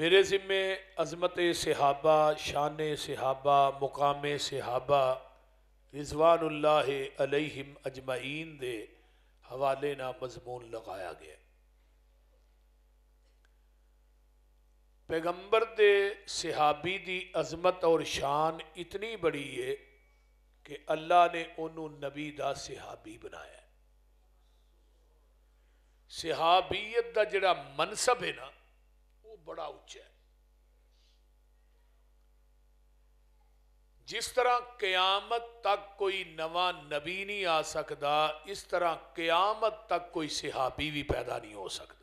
मेरे ज़िम्मे अजमत सिहाबा शान सिहाबा मुकाम सिहाबा रिजवानल्ला अलहिम अजमाइन दे हवाले न मजमून लगाया गया पैगंबर दे सिहाबी की अजमत और शान इतनी बड़ी है कि अल्लाह ने उन्होंने नबी का सिहाबी बनाया सिहाबीयत का जड़ा मनसब है ना बड़ा उच्च है जिस तरह कयामत तक कोई नवा नबी नहीं आ सकता इस तरह कयामत तक कोई सिहाबी भी पैदा नहीं हो सकता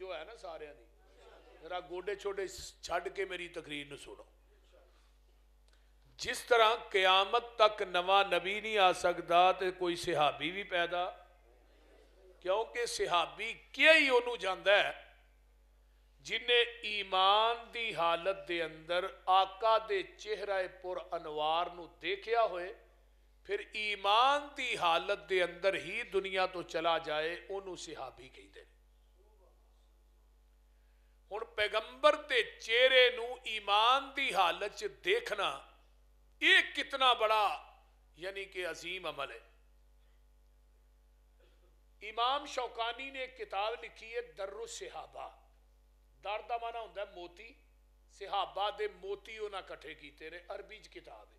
तो है ना सारे की जरा गोडे छोटे छड़ के मेरी तकरीर सुनो जिस तरह कयामत तक नवा नबी नहीं आ सकता तो कोई सिहाबी भी पैदा ਕਿਉਂਕਿ ਸਿਹਾਬੀ ਕਿਹੀ ਉਹਨੂੰ ਜਾਂਦਾ ਹੈ ਜਿਨੇ ਈਮਾਨ ਦੀ ਹਾਲਤ ਦੇ ਅੰਦਰ ਆਕਾ ਦੇ ਚਿਹਰੇ ਪੁਰ ਅਨਵਾਰ ਨੂੰ ਦੇਖਿਆ ਹੋਏ ਫਿਰ ਈਮਾਨ ਦੀ ਹਾਲਤ ਦੇ ਅੰਦਰ ਹੀ ਦੁਨੀਆ ਤੋਂ ਚਲਾ ਜਾਏ ਉਹਨੂੰ ਸਿਹਾਬੀ ਕਹਿੰਦੇ ਨੇ ਹੁਣ ਪੈਗੰਬਰ ਤੇ ਚਿਹਰੇ ਨੂੰ ਈਮਾਨ ਦੀ ਹਾਲਤ 'ਚ ਦੇਖਣਾ ਇਹ ਕਿਤਨਾ ਬੜਾ ਯਾਨੀ ਕਿ عظیم ਅਮਲ ਹੈ इमाम शौकानी ने किताब लिखी है दर्रु सिहाबा दर का माना होंगे मोती सिहाबा दे मोती उन्होंने कट्ठे किए ने अरबी किताब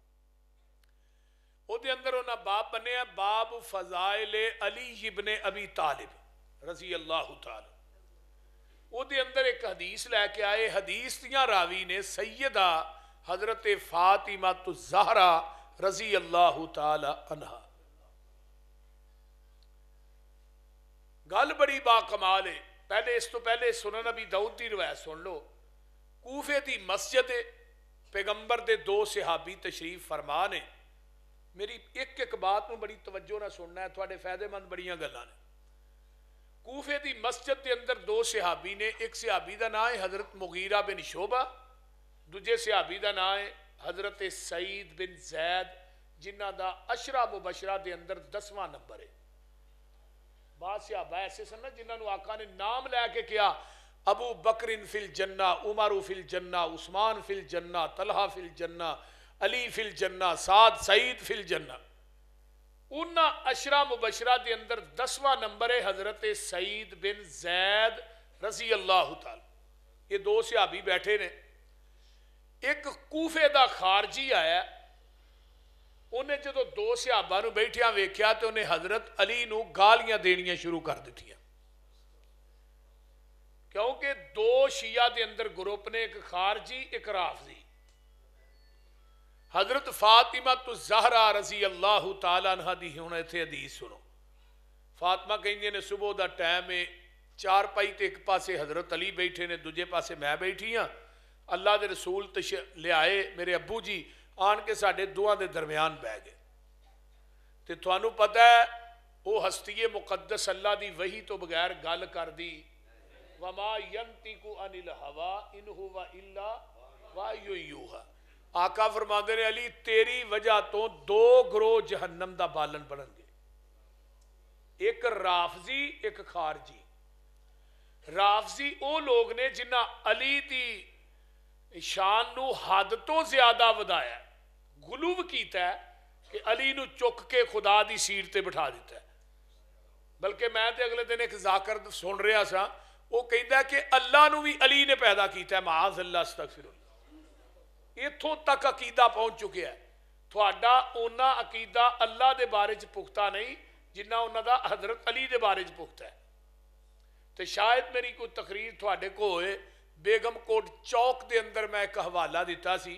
अंदर उन्हें बाप बने बाब फजायले अली इबने अबी तालिब रजी अल्लाह तार वो अंदर एक हदीस लैके आए हदीस दावी ने सयदा हजरत फातिमा तु रजी अल्लाह तला अन्हा गल बड़ी बा कमाल है पहले इस तो पहले सुन नबी दाऊद की रवायत सुन लो कूफे की मस्जिद पैगंबर के दो सिहाबी तशरीफ फरमा ने मेरी एक एक बात में बड़ी तवज्जो ना सुनना है थोड़े फायदेमंद बड़िया गल् ने कूफे की मस्जिद के अंदर दो सिहाबी ने एक सिहाबी का नाँ है हजरत मुगीरा बिन शोभा दूजे सिहाबी का नाँ है हजरत सईद बिन जैद जिन्हों का अशरा मुबशरा के अंदर दसवां नंबर है बादशाह वैसे सन जिन्होंने आका ने नाम लैके कहा अबू बकरिन फिल जन्ना उमर उस्मान फिल तलहा फिल अली फिल साद सईद फिल जन्ना उन्हें अशरा के अंदर दसवा नंबर है हजरत सईद बिन जैद रजी अल्लाह दो सिबी बैठे ने एक कूफे का खारजी आया उन्हें जो दो सहाबा बैठिया वेख्या तो उन्हें हजरत अली गालियां देनिया शुरू कर ਸ਼ੁਰੂ क्योंकि दो शिया के अंदर ग्रुप ने एक खारजी एक राफजी हजरत फातिमा तो जहरा रजी अल्लाह तला दी हूँ इतने अदीस सुनो फातिमा कहदियाँ ने सुबह का टाइम है चार पाई तो एक पास हजरत अली बैठे ने दूजे पासे मैं बैठी हाँ अल्लाह के रसूल तश लियाए मेरे अबू जी आके साथ दुआ के दरम्यान बह गए तो थानू पता है वह हस्तीय मुकदस अल्लाह की वही तो बगैर गल कर दी वमा यंती कु अनिल हवा इन हो वाह वाह आका फरमाते अली तेरी वजह तो दो ग्रोह जहनम का बालन बन गए एक राफजी एक खारजी राफजी वह लोग ने जिन्हें अली की शान हद तो ज्यादा वधाया गुलूब किया कि अली चुक के खुदा की सीट पर बिठा दिता बल्कि मैं तो अगले दिन एक जाकर सुन रहा सो कहता कि अल्लाह भी अली ने पैदा किया महाज अल्लाह तक फिर इतों तक अकीदा पहुंच चुके हैं थोड़ा ओना अकीदा अल्लाह के बारे च पुख्ता नहीं जिन्ना उन्हों का हजरत अली के बारे च पुख्ता है तो शायद मेरी कोई तकरीर थोड़े को बेगमकोट चौक के अंदर मैं एक हवाला दिता सी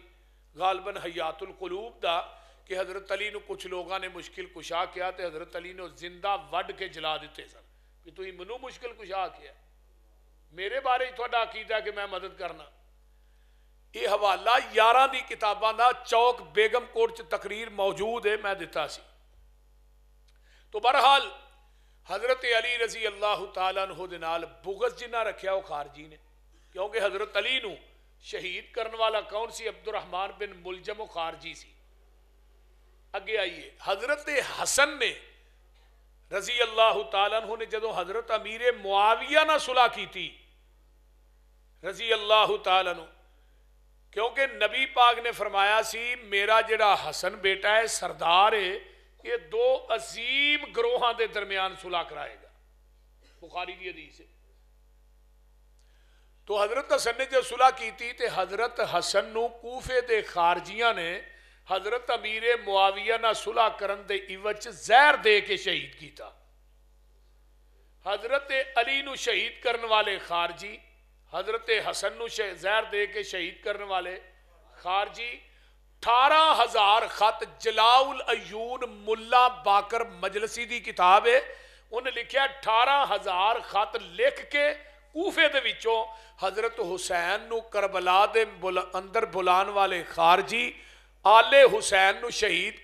गालबन कलूब का कि हज़रत अली कुछ लोगों ने मुश्किल कुशा किया तो हज़रत अली ने जिंदा वड के जला दिते सन कि तुम मनु मुश्किल कुशा किया मेरे बारे थोड़ा अकीदा कि मैं मदद करना यह हवाला यार की किताबों का चौक बेगमकोट च तकरीर मौजूद है मैं दिता सी तो बहरहाल हज़रत अली रजी अल्लाह तला बुगस जिन्ना रखे वह खारजी ने क्योंकि हज़रत अली न शहीद करने वाला कौन सी अब्दुलरहमान बिन मुलजम खारजी सी अगे आइए हजरत हसन ने रजी अल्लाह तु ने जो हजरत अमीर मुआविया ना सुलह की थी रजी अल्लाह तु क्योंकि नबी पाक ने फरमाया सी मेरा जड़ा हसन बेटा है सरदार है ये दो अजीम ग्रोह के दरमियान सुलह कराएगा बुखारी की अदीस है तो हज़रत हसन ने जो सुलाह की तो हज़रत हसन नूफे के खारजिया ने हज़रत अमीरे मुआविया ना सुलह करन के इवच जहर दे के शहीद किया हज़रत अली शहीद करने वाले खारजी हज़रत हसन न जहर दे के शहीद करने वाले खारजी अठारह हज़ार खत जलाउल अयून मुला बाकर मजलसी की किताब है उन्हें लिखा अठारह हज़ार खत लिख के ਕੂਫੇ ਦੇ ਵਿੱਚੋਂ ਹਜ਼ਰਤ ਹੁਸੈਨ ਨੂੰ ਕਰਬਲਾ ਦੇ ਅੰਦਰ ਬੁਲਾਉਣ ਵਾਲੇ ਖਾਰਜੀ ਆਲੇ ਹੁਸੈਨ ਨੂੰ ਸ਼ਹੀਦ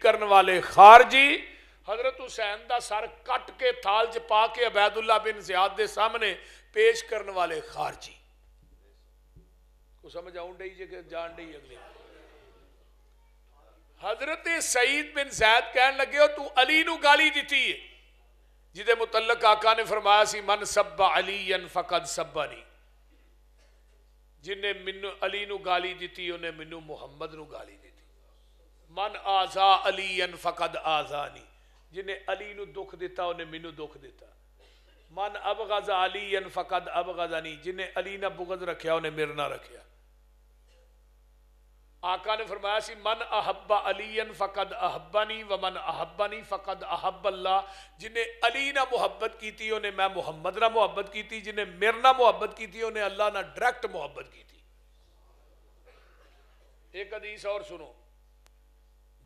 हजरत हुसैन का सर कट के थाल च पा के अबैदुल्ला बिन जियाद के सामने पेश करने वाले खारजी को समझ आउन डई जे जान डई अगले हजरत सईद बिन जैद कह लगे तू अली गाली दी है जिदे मुतलक आका ने फरमाया सी मन सब्बा अली फकद नी जिन्हें मैनू अली गाली दी उन्हें मैनू मुहम्मद न गाली दी मन आजा अली फकद आजा नहीं जिन्हें अली दुख दिता उन्हें मैनू दुख दिता मन अब गजा अली फकद अब नहीं जिन्हें अली ने बुगज रखिया उन्हें मेरे ना रखा आका ने फरमाया सी मन अहब्बा अलीयन फ़कद अहब्बानी व मन अहब्बानी फ़कद अहब अल्लाह जिन्हें अली ना मुहब्बत की थी उन्हें मैं मुहम्मद ना मुहब्बत की थी जिन्हें मेरे ना मुहब्बत की थी उन्हें अल्लाह ना डायरेक्ट मुहब्बत की थी एक हदीस और सुनो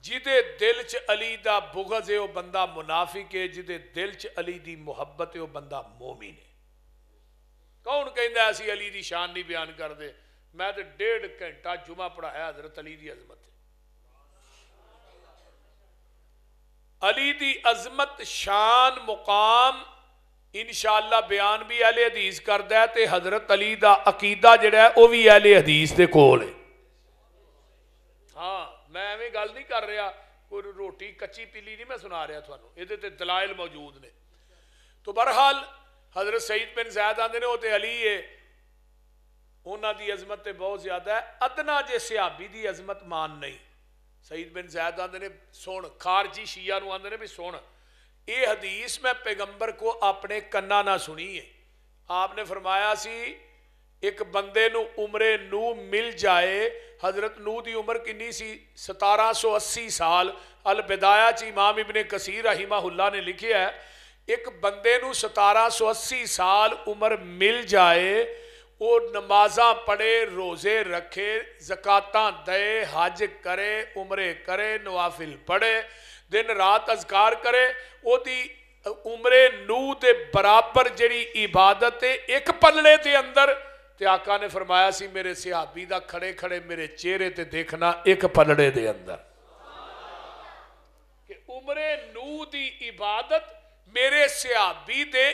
जिदे दिल च अली का बुगज है वह बंदा मुनाफिक है जिदे दिल च अली की मुहब्बत है वह बंदा मोमिन है कौन कहता असी अली की शान नहीं बयान करते मैं तो डेढ़ घंटा जुमा पढ़ाया हजरत अली की अजमत अली की अजमत शान मुकाम इनशाला बयान भी अहले हदीस करता है तो हजरत अली का अकीदा जोड़ा वह भी अहले हदीस के कोल है हाँ मैं एवं गल नहीं कर रहा कोई रोटी कच्ची पीली नहीं मैं सुना रहा थोड़ा ये तो दलायल मौजूद ने तो बहरहाल हजरत सईद बिन जैद आते हैं वो तो अली है उन्हों की अजमत तो बहुत ज्यादा है अदना जे सियाबी की अजमत मान नहीं सईद बिन जैद आते ने सुन खारजी शीया आते भी सुन ये हदीस मैं पैगंबर को अपने कना ना सुनी है आपने फरमाया सी एक बंदे उमरे नू मिल जाए हजरत नू की उम्र कि सतारा सौ अस्सी साल अल बिदाया च इमाम इबने कसीर अहिमाहुल्ला ने लिखे है एक बंदे सतारा सौ अस्सी साल उम्र मिल जाए वो नमाजा पढ़े रोज़े रखे जकत दे हज करे उमरे करे नवाफिल पढ़े दिन रात अजकार करे ओरी उमरे नूह के बराबर जी इबादत है एक पलड़े के अंदर तो आका ने फरमाया सी मेरे सिहाबी का खड़े खड़े मेरे चेहरे पर देखना एक पलड़े के अंदर उमरे नूह की इबादत मेरे सिहाबी दे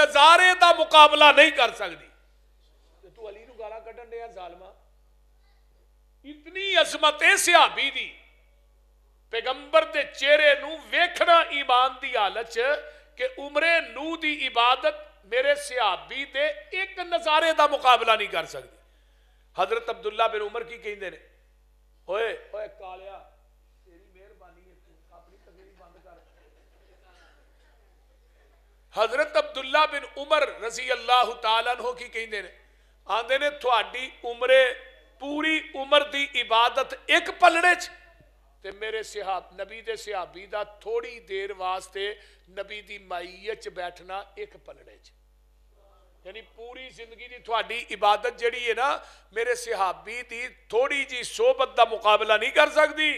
नज़ारे का मुकाबला नहीं कर सकती गाला कटन दिया जालमा इतनी अजमत है सियाबी की पैगंबर के चेहरे वेखना ईमान की हालत के उमरे नू की इबादत मेरे सियाबी के एक नजारे का मुकाबला नहीं कर सकती हजरत अब्दुल्ला बिन उमर की कहें हजरत अब्दुल्ला बिन उमर रजी अल्लाह तला की कहें ਆਂਦੇ ਨੇ ਤੁਹਾਡੀ ਉਮਰੇ ਪੂਰੀ ਉਮਰ ਦੀ ਇਬਾਦਤ ਇੱਕ ਪਲੜੇ 'ਚ ਤੇ ਮੇਰੇ ਸਿਹਾਬ ਨਬੀ ਦੇ ਸਿਹਾਬੀ ਦਾ ਥੋੜੀ ਦੇਰ ਵਾਸਤੇ ਨਬੀ ਦੀ ਮਾਈਅਤ 'ਚ ਬੈਠਣਾ ਇੱਕ ਪਲੜੇ 'ਚ ਯਾਨੀ ਪੂਰੀ ਜ਼ਿੰਦਗੀ ਦੀ ਤੁਹਾਡੀ ਇਬਾਦਤ ਜਿਹੜੀ ਹੈ ਨਾ ਮੇਰੇ ਸਿਹਾਬੀ ਦੀ ਥੋੜੀ ਜੀ ਸਹਬਤ ਦਾ ਮੁਕਾਬਲਾ ਨਹੀਂ ਕਰ ਸਕਦੀ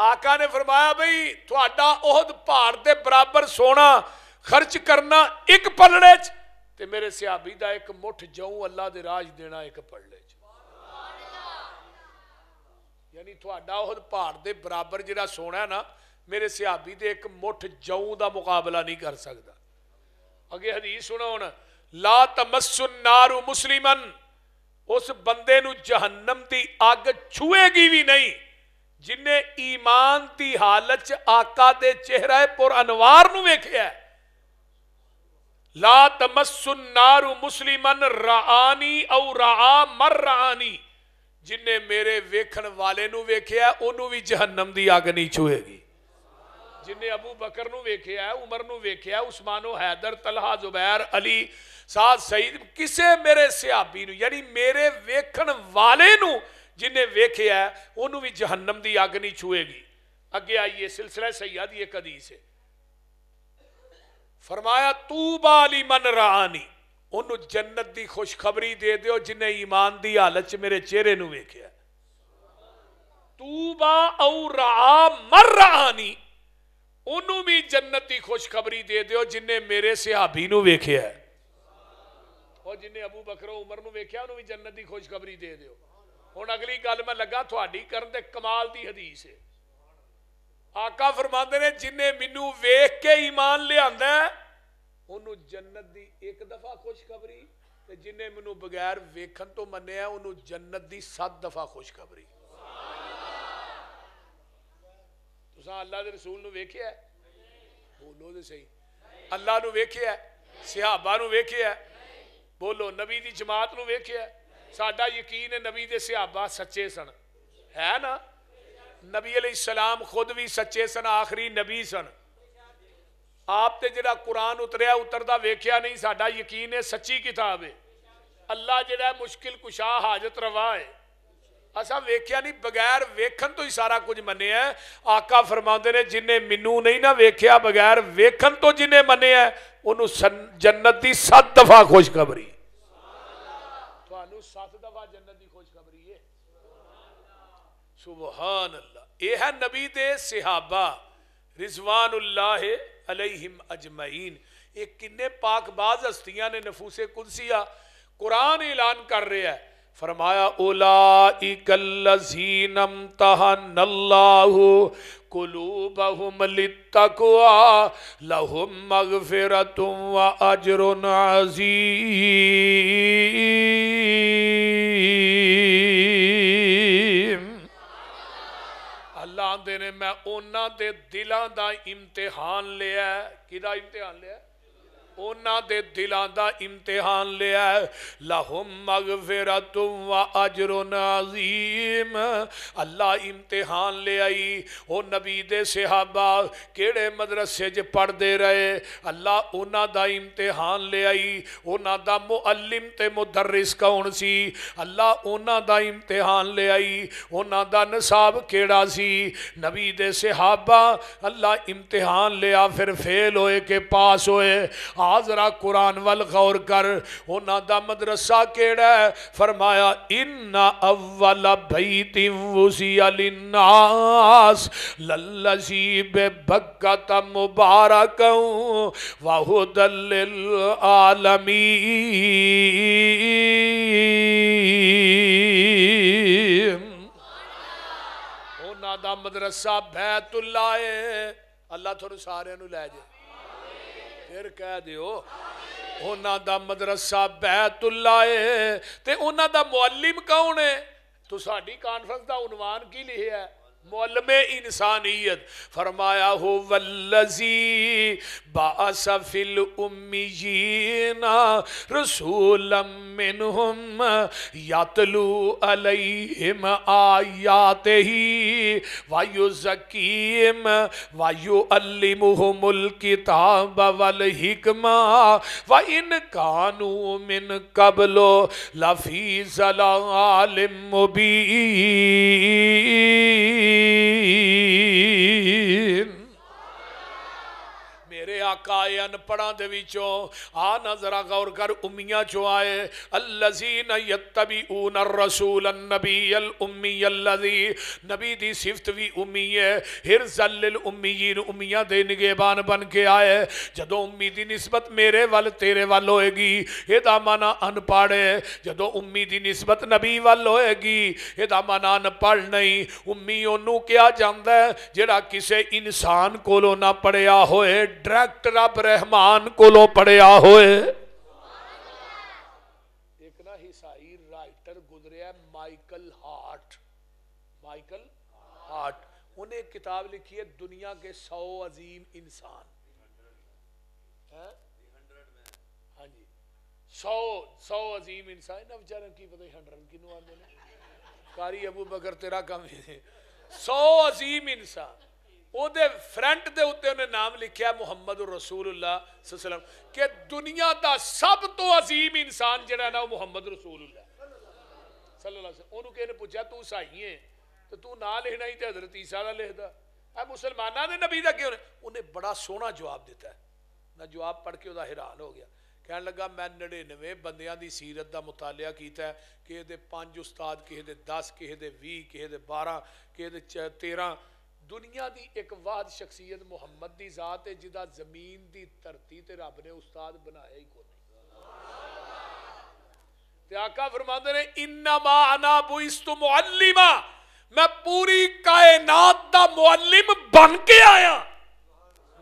ਆਕਾ ਨੇ ਫਰਮਾਇਆ ਬਈ ਤੁਹਾਡਾ ਉਹਦ ਭਾਰ ਦੇ ਬਰਾਬਰ ਸੋਨਾ ਖਰਚ ਕਰਨਾ ਇੱਕ ਪਲੜੇ 'ਚ ਤੇ ਮੇਰੇ ਸਿਆਬੀ ਦਾ ਇੱਕ ਮੁੱਠ ਜਉ ਅੱਲਾ ਦੇ ਰਾਜ ਦੇਣਾ ਇੱਕ ਪੜਲੇ ਚ ਯਾਨੀ ਤੁਹਾਡਾ ਉਹ ਭਾਰ ਦੇ ਬਰਾਬਰ ਜਿਹੜਾ ਸੋਨਾ ਨਾ ਮੇਰੇ ਸਿਆਬੀ ਦੇ ਇੱਕ ਮੁੱਠ ਜਉ ਦਾ ਮੁਕਾਬਲਾ ਨਹੀਂ ਕਰ ਸਕਦਾ ਅੱਗੇ ਹਦੀਸ ਸੁਣੋ ਹੁਣ ਲਾ ਤਮਸੁਨ ਨਾਰੂ ਮੁਸਲਿਮਨ ਉਸ ਬੰਦੇ ਨੂੰ ਜਹੰਨਮ ਦੀ ਅੱਗ ਛੂਏਗੀ ਵੀ ਨਹੀਂ ਜਿਨੇ ਈਮਾਨ ਦੀ ਹਾਲਤ ਚ ਆਕਾ ਦੇ ਚਿਹਰੇ ਪਰ ਅਨਵਾਰ ਨੂੰ ਵੇਖਿਆ ला तमसुन्नारु मुसलिमन रानी औरानी जिन्हें मेरे वेखन वाले वेख्या ओनू भी जहनम की अग नहीं छूएगी जिन्हें अबू बकर वेख्या उमर वेख्या उस्मानो हैदर तलहा जुबैर अली साध सईद किसी मेरे सियाबी यानी मेरे वेखन वाले जिन्हें वेख्या ओनू भी जहनम की अग नहीं छूएगी अगे आइए सिलसिला सैयाद ये कदी से फरमाया तू बाली मन रानी ਉਹਨੂੰ ਜੰਨਤ ਦੀ ਖੁਸ਼ਖਬਰੀ ਦੇ ਦਿਓ ਜਿਨੇ ਈਮਾਨ ਦੀ ਹਾਲਤ 'ਚ ਮੇਰੇ ਚਿਹਰੇ ਨੂੰ ਵੇਖਿਆ ਤੂਬਾ ਔ ਰਾ ਮਰਾਨੀ ਉਹਨੂੰ ਵੀ ਜੰਨਤ ਦੀ ਖੁਸ਼ਖਬਰੀ ਦੇ ਦਿਓ ਜਿਨੇ ਮੇਰੇ ਸਿਹਾਬੀ ਨੂੰ ਵੇਖਿਆ ਉਹ ਜਿਨੇ ਅਬੂ ਬਕਰ ਉਮਰ ਨੂੰ ਵੇਖਿਆ ਉਹਨੂੰ ਵੀ ਜੰਨਤ ਦੀ ਖੁਸ਼ਖਬਰੀ ਦੇ ਦਿਓ ਹੁਣ ਅਗਲੀ ਗੱਲ ਮੈਂ ਲੱਗਾ ਤੁਹਾਡੀ ਕਰਨ ਤੇ ਕਮਾਲ ਦੀ ਹਦੀਸ ਹੈ आका फरमाते ने जिन्हें मैनू वेख के ईमान लिया जन्नत की एक दफा खुशखबरी जिन्हें मैनू बगैर वेखन तो मनिया जन्नत की सत दफा खुशखबरी अल्लाह के रसूल वेख्या बोलो तो सही अल्लाह वेख्या सिहाबा वेख्या बोलो नबी की जमात नेख्या साडा यकीन है नबी के सिहाबा सच्चे सन है ना नबी अली सलाम खुद भी सच्चे सन आखिरी नबी सन आप तो जरा कुरान उतरिया उतरता वेख्या नहीं साढ़ा यकीन है सच्ची किताब है अल्लाह जरा मुश्किल कुशा हाजत रवा है असा वेख्या नहीं बगैर वेखन तो ही सारा कुछ मने है आका फरमाते ने जिन्हें मिनू नहीं ना वेख्या बगैर वेखन तो जिन्हें मने है सन जन्नत की सत दफा खुशखबरी सत दफा जन्नत सुबहान अल्लाह यह है नबी दे सिहाबा उल्लाह अलैहिम अजमईन ये किन्ने पाकबाज हस्तियां ने नफूसे कुदसिया कुरान ऐलान कर रहे हैं फरमाया ओलाजीनम तहनल्लाहु कुलूबहुम लित्तक्वा लहुम मगफिरतुम व अजरुन अजीम ਫਰਮਾਉਂਦੇ ਨੇ ਮੈਂ ਉਹਨਾਂ ਦੇ ਦਿਲਾਂ ਦਾ ਇਮਤਿਹਾਨ ਲਿਆ ਕਿਹਦਾ ਇਮਤਿਹਾਨ ਲਿਆ उन्होंने दिलों का इम्तिहान लिया लाहुम मग फेरा तुम व अजरो नजीम अल्लाह इम्तिहान लिया वो नबी दे सिहाबा किड़े मदरसे ज पढ़ते रहे अल्लाह उन्होंने इम्तिहान लिया उन्होंने मुअलिम तो मुदरिस कौन सी अल्लाह उन्होंने इम्तिहान लिया उन्होंने नसाब केड़ा सी नबी दे सिहाबा अल्लाह इम्तिहान लिया फिर फेल होए कि पास होए आ कुरान वल गौर कर उन्होंने मदरसा केड़ा है फरमाया इन्ना अव्वल भई तिवसी अलिनास लल्लसी बे बक्कत मुबारक वाहुदल आलमी मदरसा बैतुल्ला अल्लाह थोड़ा सारे लै जाए ਫਿਰ ਕਹਿ ਦਿਓ ਉਹਨਾਂ ਦਾ ਮਦਰਸਾ ਬੈਤੁੱਲਾ ਏ ਤੇ ਉਹਨਾਂ ਦਾ ਮੁਅੱਲਿਮ ਕੌਣ ਏ ਤੂੰ ਸਾਡੀ ਕਾਨਫਰੰਸ ਦਾ ਉਨਵਾਨ ਕੀ ਲਿਖਿਆ ਹੈ मौलम इंसानियत फरमाया हो वल्लजी बासफिल उम्मीना रसूलम मिनहुम यातलू अलैहिम आयात ही वायु जकीम वायु अल्लिमुहुमुल किताब वल हिकमा व इन कानू मिन कबलो लफी जलालिम मुबीन Amen. आका अनपढ़ा आ जरा गौर कर उमिया चो आए अल्लजीन यत्तबी रसूल नबी अल उम्मी अल्लजी नबी दी सिफत भी उम्मी है हिर जल उम्मीन उमिया दे निगेबान बन के आए जदों उम्मीद की नस्बत मेरे वल तेरे वल होएगी ए माना अनपढ़ है जदों उम्मीद की नस्बत नबी वल होएगी ए माना अनपढ़ नहीं उम्मी ओनू क्या जाता है जरा किसी इंसान को ना पढ़िया होए डायरैक्ट ਡਾਇਰੈਕਟ रब रहमान को पढ़िया हो उन्हें किताब लिखी है दुनिया के सौ अजीम इंसान हाँ जी सौ सौ अजीम इंसान ना बेचारा की पता हंड्रेड किनू कारी अबू बकर तेरा कम है सौ अजीम इंसान फ्रंट के उत्ते उन्हें नाम लिखा मुहम्मद रसूल उल्ला के दुनिया का सब तो अजीम इंसान जरा ना मुहम्मद रसूल उल्ला सलू पूछा तू साई है तो तू ना लिखना ही तो हजरत ईसा का लिखता है मुसलमाना ने नबी का क्यों उन्हें बड़ा सोहना जवाब दिता मैं जवाब पढ़ के वह हैरान हो गया कह लगा मैं नड़िनवे बंद सीरत का मुताल किया किसी उस्ताद किसी के दस किसी के भी किसी के बारह किसी के च तेरह ਦੁਨੀਆ ਦੀ ਇੱਕ ਵਾਦ ਸ਼ਖਸੀਅਤ ਮੁਹੰਮਦ ਦੀ ਜ਼ਾਤ ਹੈ ਜਿਹਦਾ ਜ਼ਮੀਨ ਦੀ ਧਰਤੀ ਤੇ ਰੱਬ ਨੇ ਉਸਤਾਦ ਬਣਾਇਆ ਹੀ ਕੋਈ ਤੇ ਆਕਾ ਫਰਮਾਉਂਦੇ ਨੇ ਇਨਮਾ ਅਨਾ ਬੁਇਸਤੁ ਮੁਅੱਲਿਮਾ ਮੈਂ ਪੂਰੀ ਕਾਇਨਾਤ ਦਾ ਮੁਅੱਲਿਮ ਬਣ ਕੇ ਆਇਆ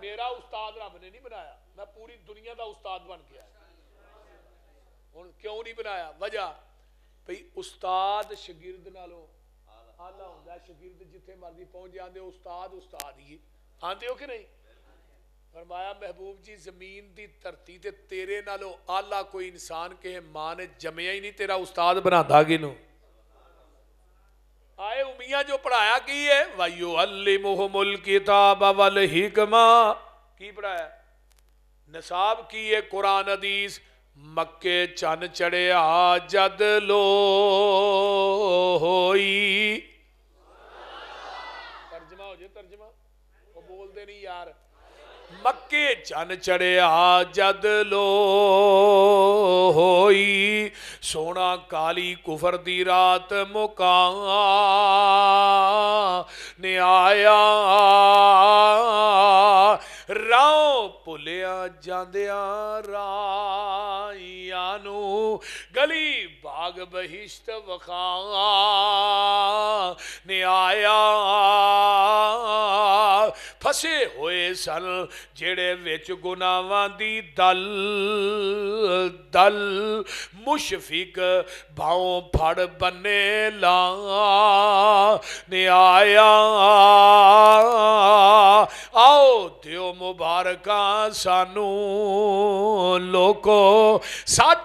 ਮੇਰਾ ਉਸਤਾਦ ਰੱਬ ਨੇ ਨਹੀਂ ਬਣਾਇਆ ਮੈਂ ਪੂਰੀ ਦੁਨੀਆ ਦਾ ਉਸਤਾਦ ਬਣ ਕੇ ਆਇਆ ਹੁਣ ਕਿਉਂ ਨਹੀਂ ਬਣਾਇਆ ਵਜ੍ਹਾ ਭਈ ਉਸਤਾਦ ਸ਼ਾਗਿਰਦ ਨਾਲੋਂ ਆਲਾ हों ਸ਼ਗਿਰਦ जिथे मर्जी पहुंच जाते उस्ताद उस्ताद ही आते हो कि नहीं फरमाया महबूब जी जमीन की धरती ते तेरे नो आला कोई इंसान कि मां ने जमया ही नहीं तेरा उस्ताद बनाता कि आए उमिया जो पढ़ाया की है वायु अली मुल किताब ही कमा की पढ़ाया नसाब की है कुरान अदीस मक्के चन चढ़िया जद लो होई तर्जमा हो जाए तर्जमा वो बोलते नहीं यार मक्के चन चढ़िया जद लो होई सोना काली कुफर दी रात मुका ने आया ਰਾਉ ਭੁੱਲਿਆ ਜਾਂਦਿਆ ਰਾਈ भानु गली बाग बहिष्ट वखा न्याया फसे हुए सन जेड़े विच गुनावां दी दल दल मुशफिक भाओ फड़ बने ला न्याया आओ दियो मुबारक सानू लोको साड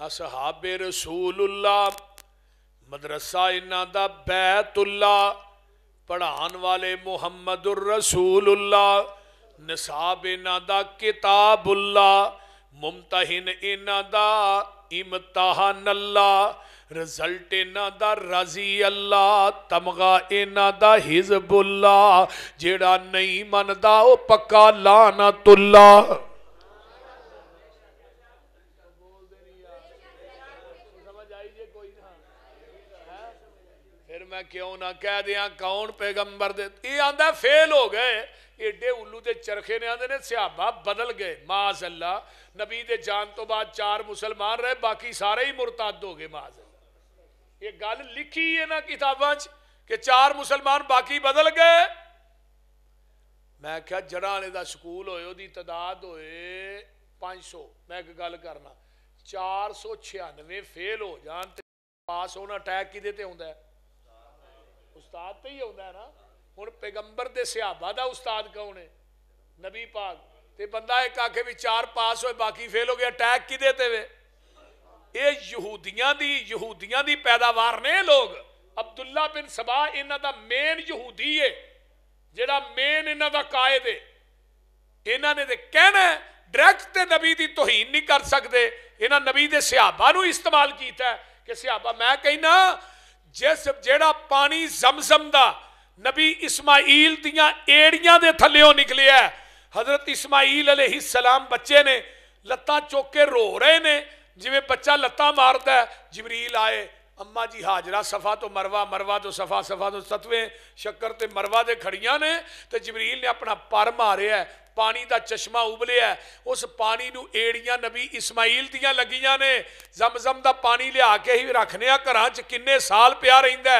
असहाब रसूलुल्ला मदरसा इन्हों का बैतुल्ला पढ़ाने वाले मुहम्मद उर रसूलुल्ला नसाब इन्हों का किताबुल्ला मुमतहिन इन्हों का इमतहान अल्लाह रिजल्ट इन्हों का राजी अल्लाह तमगा इन्हों का हिजबुल्ला जेड़ा नहीं मनता वह पक्का लाना तुल्ला मैं क्यों ना कह दिया कौन पैगंबर दे आंदा फेल हो गए एडे उल्लू के चरखे ने आते ने सियाबा बदल गए माज अल्लाह नबी दे जान तो बाद चार मुसलमान रहे बाकी सारे ही मुरताद हो गए माज ये गल लिखी है ना किताबा च कि चार मुसलमान बाकी बदल गए मैं क्या जड़ाने का स्कूल हो तादाद हो पाँच सौ मैं एक गल करना चार सौ छियानवे फेल हो जान पास होना अटैक कि होंगे ਉਸਤਾਦ ਤੇ ਹੀ ਆਉਂਦਾ ਨਾ ਹੁਣ ਪੈਗੰਬਰ ਦੇ ਸਿਹਾਬਾ ਦਾ ਉਸਤਾਦ ਕੌਣ ਹੈ ਨਬੀ ਪਾਕ ਤੇ ਬੰਦਾ ਇੱਕ ਆਖੇ ਵੀ ਚਾਰ ਪਾਸ ਹੋਏ ਬਾਕੀ ਫੇਲ ਹੋ ਗਿਆ ਅਟੈਕ ਕਿਦੇ ਤੇ ਵੇ ਇਹ ਯਹੂਦੀਆਂ ਦੀ ਯਹੂਦੀਆਂ ਦੀ ਪੈਦਾਵਾਰ ਨੇ ਲੋਕ ਅਬਦੁੱਲਾ ਬਿਨ ਸਬਾ ਇਹਨਾਂ ਦਾ ਮੇਨ ਯਹੂਦੀ ਏ ਜਿਹੜਾ ਮੇਨ ਇਹਨਾਂ ਦਾ ਕਾਇਦ ਏ ਇਹਨਾਂ ਨੇ ਤੇ ਕਹਿਣਾ ਡਾਇਰੈਕਟ ਤੇ ਨਬੀ ਦੀ ਤੋਹੀਨ ਨਹੀਂ ਕਰ ਸਕਦੇ ਇਹਨਾਂ ਨਬੀ ਦੇ ਸਿਹਾਬਾ ਨੂੰ ਇਸਤੇਮਾਲ ਕੀਤਾ ਕਿ ਸਿਹਾਬਾ ਮੈਂ ਕਹਿਣਾ जिस जेड़ा पानी जमजम का नबी इस्माइल देड़िया के दे निकलिया है हजरत इस्माइल अले ही सलाम बच्चे ने लत्त चुक के रो रहे ने जिमें बच्चा लत्त मारद जबरील आए अम्मा जी हाजरा सफा तो मरवा मरवा तो सफा सफा तो सतवें शक्कर मरवा दे खड़िया ने तो जबरील ने अपना पर मारे है ਪਾਣੀ ਦਾ ਚਸ਼ਮਾ ਉਬਲਿਆ ਉਸ ਪਾਣੀ ਨੂੰ ਏੜੀਆਂ ਨਬੀ ਇਸਮਾਈਲ ਦੀਆਂ ਲੱਗੀਆਂ ਨੇ ਜ਼ਮਜ਼ਮ ਦਾ ਪਾਣੀ ਲਿਆ ਕੇ ਹੀ ਰੱਖਨੇ ਆ ਘਰਾਂ 'ਚ ਕਿੰਨੇ ਸਾਲ ਪਿਆ ਰਹਿੰਦਾ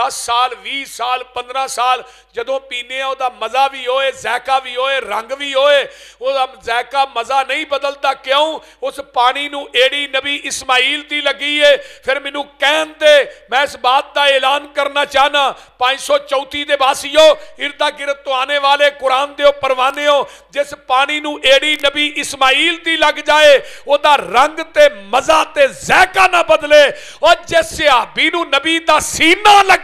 10 ਸਾਲ 20 ਸਾਲ 15 ਸਾਲ ਜਦੋਂ ਪੀਨੇ ਆ ਉਹਦਾ ਮਜ਼ਾ ਵੀ ਹੋਏ ਜ਼ਾਇਕਾ ਵੀ ਹੋਏ ਰੰਗ ਵੀ ਹੋਏ ਉਹਦਾ ਜ਼ਾਇਕਾ ਮਜ਼ਾ ਨਹੀਂ ਬਦਲਦਾ ਕਿਉਂ ਉਸ ਪਾਣੀ ਨੂੰ ਏੜੀ ਨਬੀ ਇਸਮਾਈਲ ਦੀ ਲੱਗੀ ਏ ਫਿਰ ਮੈਨੂੰ ਕਹਿਣ ਦੇ ਮੈਂ ਇਸ ਬਾਤ ਦਾ ਐਲਾਨ ਕਰਨਾ ਚਾਹਨਾ 534 ਦੇ ਵਾਸੀਓ ਇਰਦਾ ਗਿਰਦ ਤੋਂ ਆਨੇ ਵਾਲੇ ਕੁਰਾਨ ਦੇ ਪਰਵਾਨੇ ਹੋ ਜਿਸ ਪਾਣੀ ਨੂੰ ਏੜੀ ਨਬੀ ਇਸਮਾਈਲ ਦੀ ਲੱਗ ਜਾਏ ਉਹਦਾ ਰੰਗ ਤੇ ਮਜ਼ਾ ਤੇ ਜ਼ਾਇਕਾ ਨਾ ਬਦਲੇ ਔਰ ਜਿਸ ਸਿਆਬੀ ਨੂੰ ਨਬੀ ਦਾ ਸੀਨਾ ਲੱਗ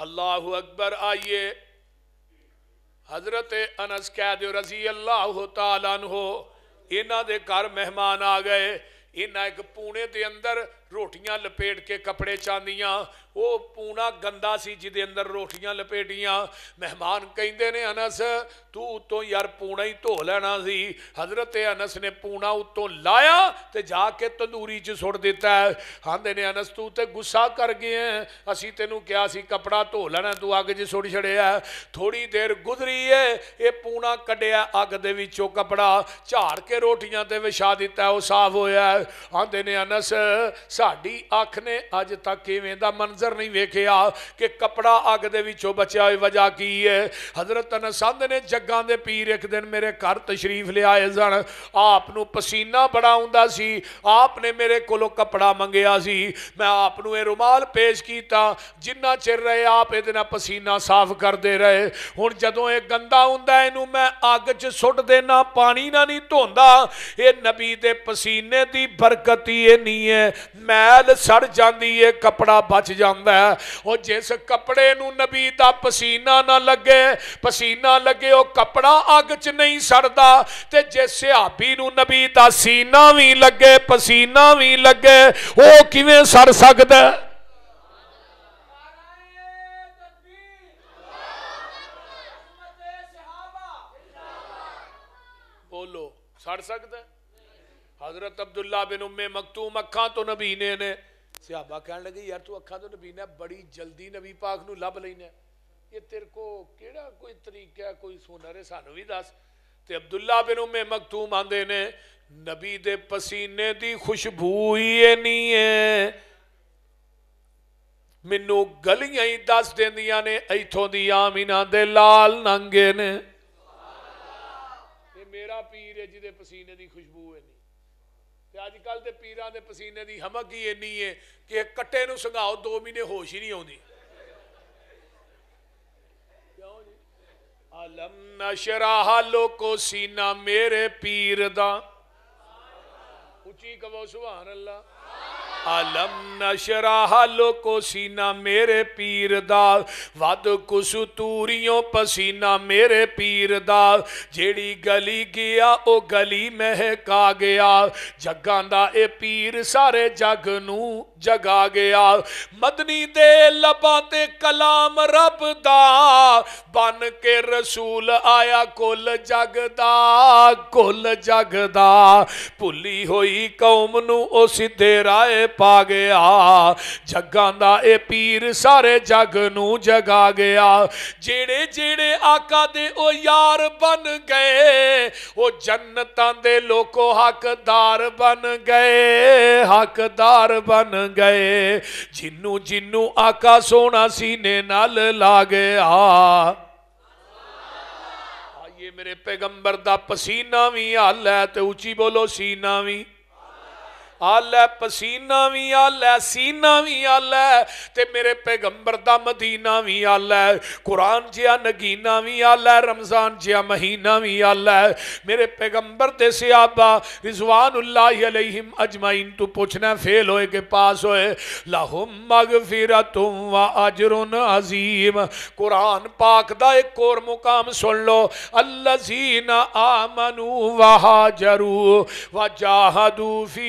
अल्लाह अकबर आइए हजरत अनस कैद रजी अल्लाह तन हो इन्हों के घर मेहमान आ गए इन्हें एक पूने के अंदर रोटियां लपेट के कपड़े चांदियां ਉਹ ਪੂਣਾ ਗੰਦਾ ਸੀ ਜਿਹਦੇ ਅੰਦਰ ਰੋਟੀਆਂ ਲਪੇਟੀਆਂ ਮਹਿਮਾਨ ਕਹਿੰਦੇ ਨੇ ਅਨਸ ਤੂੰ ਉਤੋਂ ਯਾਰ ਪੂਣਾ ਹੀ ਧੋ ਲੈਣਾ ਸੀ ਹਜ਼ਰਤ ਅਨਸ ਨੇ ਪੂਣਾ ਉਤੋਂ ਲਾਇਆ ਤੇ ਜਾ ਕੇ ਤੰਦੂਰੀ 'ਚ ਸੁੱਟ ਦਿੱਤਾ ਆਂਦੇ ਨੇ ਅਨਸ ਤੂੰ ਤੇ ਗੁੱਸਾ ਕਰ ਗਿਆ ਅਸੀਂ ਤੈਨੂੰ ਕਿਹਾ ਸੀ ਕਪੜਾ ਧੋ ਲੈਣਾ ਤੂੰ ਅੱਗ 'ਚ ਸੁੱਟ ਛੜਿਆ ਥੋੜੀ ਦੇਰ ਗੁਜ਼ਰੀ ਏ ਇਹ ਪੂਣਾ ਕੱਢਿਆ ਅੱਗ ਦੇ ਵਿੱਚੋਂ ਕਪੜਾ ਝਾੜ ਕੇ ਰੋਟੀਆਂ ਤੇ ਵਿਛਾ ਦਿੱਤਾ ਉਹ ਸਾਫ਼ ਹੋਇਆ ਆਂਦੇ ਨੇ ਅਨਸ ਸਾਡੀ ਅੱਖ ਨੇ ਅੱਜ ਤੱਕ ਕਿਵੇਂ ਦਾ ਮਨ ਮੰਜ਼ਰ ਨਹੀਂ ਵੇਖਿਆ ਕਿ ਕਪੜਾ ਅੱਗ ਦੇ ਵਿੱਚੋਂ ਬਚਿਆ ਹੋਇਆ ਵਜ੍ਹਾ ਕੀ ਹੈ ਹਜ਼ਰਤ ਅਨਸੰਦ ਨੇ ਜੱਗਾਂ ਦੇ ਪੀਰ ਇੱਕ ਦਿਨ ਮੇਰੇ ਘਰ ਤਸ਼ਰੀਫ ਲਿਆਏ ਸਨ ਆਪ ਨੂੰ ਪਸੀਨਾ ਬੜਾ ਆਉਂਦਾ ਸੀ ਆਪ ਨੇ ਮੇਰੇ ਕੋਲੋਂ ਕਪੜਾ ਮੰਗਿਆ ਸੀ ਮੈਂ ਆਪ ਨੂੰ ਇਹ ਰੁਮਾਲ ਪੇਸ਼ ਕੀਤਾ ਜਿੰਨਾ ਚਿਰ ਰਹੇ ਆਪ ਇਹਦੇ ਨਾਲ ਪਸੀਨਾ ਸਾਫ਼ ਕਰਦੇ ਰਹੇ ਹੁਣ ਜਦੋਂ ਇਹ ਗੰਦਾ ਹੁੰਦਾ ਇਹਨੂੰ ਮੈਂ ਅੱਗ 'ਚ ਸੁੱਟ ਦੇਣਾ ਪਾਣੀ ਨਾਲ ਨਹੀਂ ਧੋਂਦਾ ਇਹ ਨਬੀ ਦੇ ਪਸੀਨੇ ਦੀ ਬਰਕਤ ਹੀ ਇਹ ਨਹੀਂ ਹੈ ਮੈਲ ਸੜ ਜਾਂਦੀ ਹੈ ਕਪੜਾ ਬਚ ਜਾਂਦਾ आंदा है और जिस कपड़े नबी का पसीना ना लगे पसीना लगे वह कपड़ा अग च नहीं सड़ता तो जिस सिबी नबी का सीना भी लगे पसीना भी लगे वह किमें सड़ सकता है सड़ सकता हजरत अब्दुल्ला बिन उम्मे मखतूम अखा तो नबीने ने, ने। ਸਿਹਾਬਾ ਕਹਿਣ ਲੱਗੇ ਯਾਰ ਤੂੰ ਅੱਖਾਂ ਤੋਂ ਨਬੀਨਾ ਬੜੀ ਜਲਦੀ ਨਬੀ ਪਾਕ ਨੂੰ ਲੱਭ ਲੈਣਾ ਇਹ ਤੇਰੇ ਕੋ ਕਿਹੜਾ ਕੋਈ ਤਰੀਕਾ ਕੋਈ ਸੁਨਰ ਹੈ ਸਾਨੂੰ ਵੀ ਦੱਸ ਤੇ ਅਬਦੁੱਲਾ ਬਿਨ ਉਮੇ ਮਕਤੂਮ ਆਂਦੇ ਨੇ ਨਬੀ ਦੇ ਪਸੀਨੇ ਦੀ ਖੁਸ਼ਬੂ ਹੀ ਇਨੀ ਹੈ ਮੈਨੂੰ ਗਲੀਆਂ ਹੀ ਦੱਸ ਦਿੰਦੀਆਂ ਨੇ ਇਥੋਂ ਦੀ ਆਮਿਨਾ ਦੇ ਲਾਲ ਨੰਗੇ ਨੇ ਇਹ ਮੇਰਾ ਪੀਰ ਹੈ ਜਿਹਦੇ ਪਸੀਨੇ ਦੀ ਖੁਸ਼ਬੂ ਹੈ अजकल पीर के पसीने की हमक ही इनी है कि कट्टे संघाओ दो महीने होश ही नहीं आती सीना मेरे पीर दा उची कवो सुभान अल्लाह आलम नशरा लोको सीना मेरे पीर दा वद कुस तूरियों पसीना मेरे पीर दा जेड़ी गली गया ओ गली महका गया जगह ए पीर सारे जग नू ਜਗਾ ਗਿਆ ਮਦਨੀ ਦੇ ਲਬਾਂ ਤੇ ਕਲਾਮ ਰੱਬ ਦਾ ਬਨ ਕੇ ਰਸੂਲ ਆਇਆ ਕੁੱਲ ਜਗ ਦਾ ਕੁੱਲ ਜਗ ਦਾ ਭੁੱਲੀ ਹੋਈ ਕੌਮ ਨੂੰ ਉਹ ਸਿੱਧੇ ਰਾਏ ਪਾ ਗਿਆ ਜੱਗਾਂ ਦਾ ਇਹ ਪੀਰ ਸਾਰੇ ਜਗ ਨੂੰ ਜਗਾ ਗਿਆ ਜਿਹੜੇ ਜਿਹੜੇ ਆਕਾ ਦੇ ਉਹ ਯਾਰ ਬਨ ਗਏ ਉਹ ਜੰਨਤਾਂ ਦੇ ਲੋਕੋ ਹੱਕਦਾਰ ਬਨ ਗਏ ਹੱਕਦਾਰ ਬਨ गए जिन्हू जिन्हू आका सोना सीने नल ला गया ये मेरे पैगंबर का पसीना भी हल है तो उची बोलो सीना भी आलै पसीना भी आलै सीना भी आलै ते मेरे पैगंबर का मदीना भी आलै कुरान जहा नगीना भी आलै रमजान जहा महीना भी आलै मेरे पैगंबर ते सियाबा रिजवान अलहिम अजमाइन तू पुछना फेल होए के पास होए लाहुम मग फिरा तुम व अजरुन अजीम कुरान पाक का एक और मुकाम सुन लो अल्लाजीना आमनू वहाजरू व जाहदू फी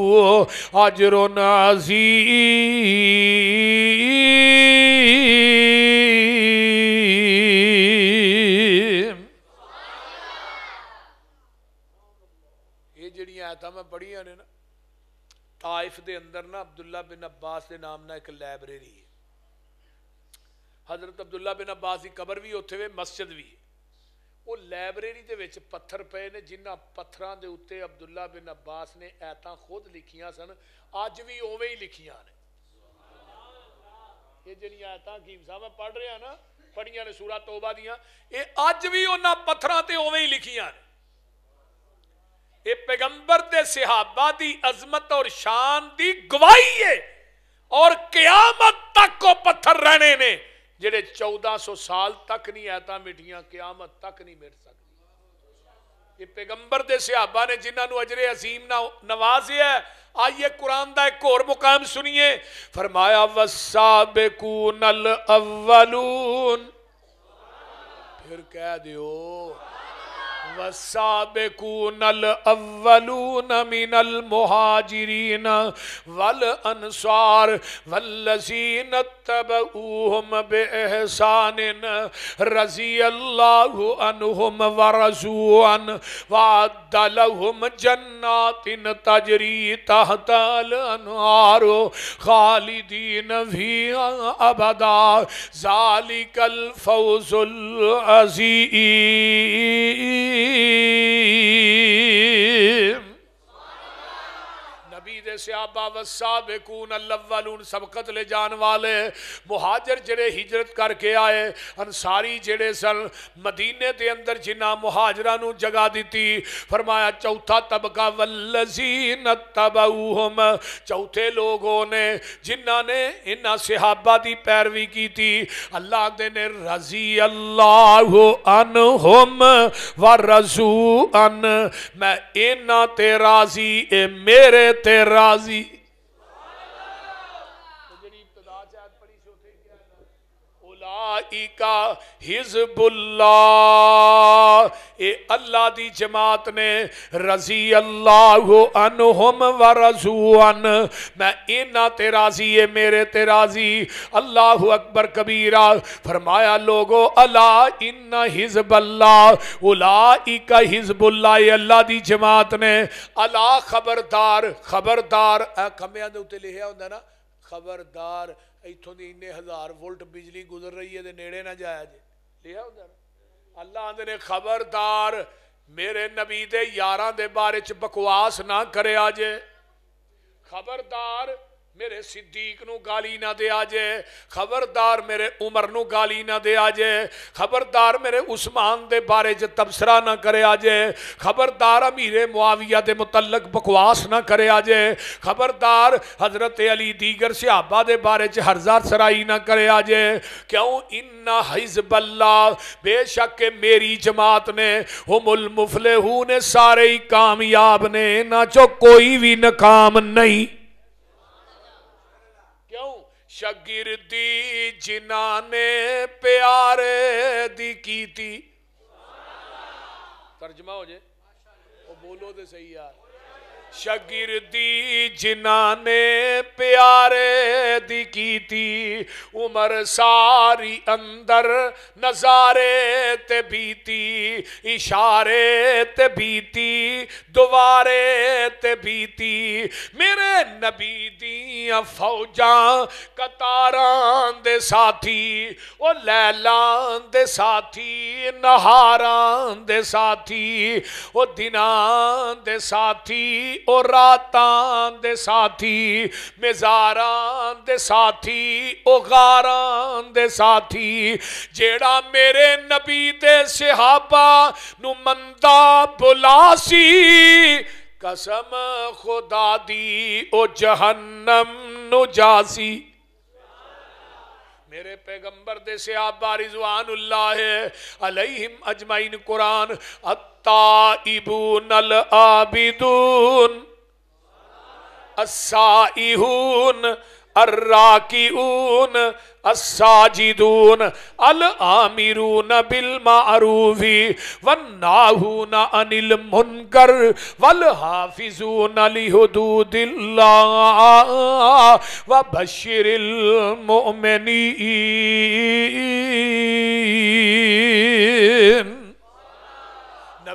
अजर नाजी पढ़िया ने अंदर ना अब्दुल्ला बिन अब्बास नाम लाइब्रेरी हजरत अब्दुल्ला बिन अब्बास की कबर भी उ मस्जिद भी ਉਹ ਲਾਇਬ੍ਰੇਰੀ ਦੇ ਵਿੱਚ ਪੱਥਰ ਪਏ ਨੇ ਜਿਨ੍ਹਾਂ ਪੱਥਰਾਂ ਦੇ ਉੱਤੇ ਅਬਦੁੱਲਾ ਬਿਨ ਅਬਾਸ ਨੇ ਐਤਾਂ ਖੁਦ ਲਿਖੀਆਂ ਸਨ ਅੱਜ ਵੀ ਉਵੇਂ ਹੀ ਲਿਖੀਆਂ ਨੇ ਇਹ ਜਿਹੜੀਆਂ ਆਇਤਾਂ ਹਕੀਮ ਸਾਹਿਬ ਮੈਂ ਪੜ੍ਹ ਰਿਹਾ ਨਾ ਪੜੀਆਂ ਨੇ ਸੂਰਾ ਤੌਬਾ ਦੀਆਂ ਇਹ ਅੱਜ ਵੀ ਉਹਨਾਂ ਪੱਥਰਾਂ ਤੇ ਉਵੇਂ ਹੀ ਲਿਖੀਆਂ ਨੇ ਇਹ ਪੈਗੰਬਰ ਦੇ ਸਹਾਬਾ ਦੀ ਅਜ਼ਮਤ ਔਰ ਸ਼ਾਨ ਦੀ ਗਵਾਹੀ ਹੈ ਔਰ ਕਿਆਮਤ ਤੱਕ ਉਹ ਪੱਥਰ ਰਹਿਣੇ ਨੇ जेडे चौदह सौ साल तक नहीं ऐतं मिठिया क्यामत तक नहीं मिट सकती ये पैगंबर के सिहाबा ने जिन्होंने अजरे असीम ना नवाजिया है आइए कुरान का एक होर मुकाम सुनिए फरमाया वसा बेकू नल फिर कह दौ वसाबिकून अव्वलून मिनल मुहाजिरीन वल अनसार वल्लजीन तबऊहम बेहसानिन रजी अल्लाहु अनहुम वरजुअन वादलहुम जन्नातिन तजरी तहतल अनहारो खालिदीन भी अबदा जालिकल फौजुल अजीम Him. जैसे आबा वसाबकून सबकत ले जान वाले मुहाजर जड़े हिजरत करके आए अंसारी जड़े सन मदीने के अंदर जिन्हें मुहाजरा जगह दी फरमाया चौथा तबका चौथे लोगों ने जिन्हों ने इन्हों सिहाबा की पैरवी की थी अल्लाह ने रजी अल्लाह अन हुम व रजू अन मैं इन्हों राजी ए मेरे तेरा frase ਉਲਾਇਕਾ हिजबुल्ला अल्लाह ਅੱਲਾ जमात ने रजी अल्लाह ਅੱਲਾਹੁ व ਵਰਜ਼ੂਨ मैं इना ते राजी है मेरे ते राजी अल्लाह अकबर कबीरा फरमाया लोगो अला इन हिजबल्ला उला इका हिजबुल्ला अल्लाह की जमात ने अला खबरदार खबरदार कमिया के उत्ते लिखा होंगे ना खबरदार इतों की इन्ने हज़ार वोल्ट बिजली गुजर रही है नेड़े ना जाया जे लिया उधर अल्लाह आते ने खबरदार मेरे नबी के यार बारे च बकवास ना करे खबरदार मेरे सिद्दीक गाली ना दिया जे खबरदार मेरे उमर न गाली ना दिया जे खबरदार मेरे उस्मान दे बारे च तबसरा ना करे जे खबरदार अमीरे मुआविया के मुतलक बकवास ना करे जे खबरदार हजरत अली दीगर सिहाबा दे बारे च हरजा सराई ना करे जे क्यों इन्ना हिजबल्ला बेशक मेरी जमात ने हमुल मुफले हू ने सारे ही कामयाब ने इन्हों चो कोई भी नाकाम नहीं ਸ਼ਗਿਰਦੀ ਜਿਨ੍ਹਾਂ ਨੇ ਪਿਆਰੇ ਦੀ ਕੀਤੀ ਤਰਜਮਾ ਹੋ ਜੇ ਉਹ ਬੋਲੋ ਤੇ ਸਹੀ ਯਾਰ शगिरदी जिना ने प्यार दी की उम्र सारी अंदर नजारे ते बीती इशारे ते बीती दोबारे ते बीती मेरे नबी दिया फौजा कतारां दे साथी ओ लैलां दे साथी नहारां दे साथी ओ दिनां दे साथी ओ रातां दे साथी मेजारां दे साथी ओ गारां दे साथी जेड़ा मेरे नबी दे सहाबा नु मंदा बुलासी कसम खुदा दी ओ जहन्नम नु जासी मेरे पैगंबर दे से आप बारिजवान अलहिम अजमाइन कुरान इबून अल आबिदून अस्साइहून अर्राकीऊन अस्साजिदून अल आमिरून बिल मारूफी वन नाहून अनिल मुनकर वल हाफिजून लिहुदूदिल्लाह व बशिरिल मुमिनीन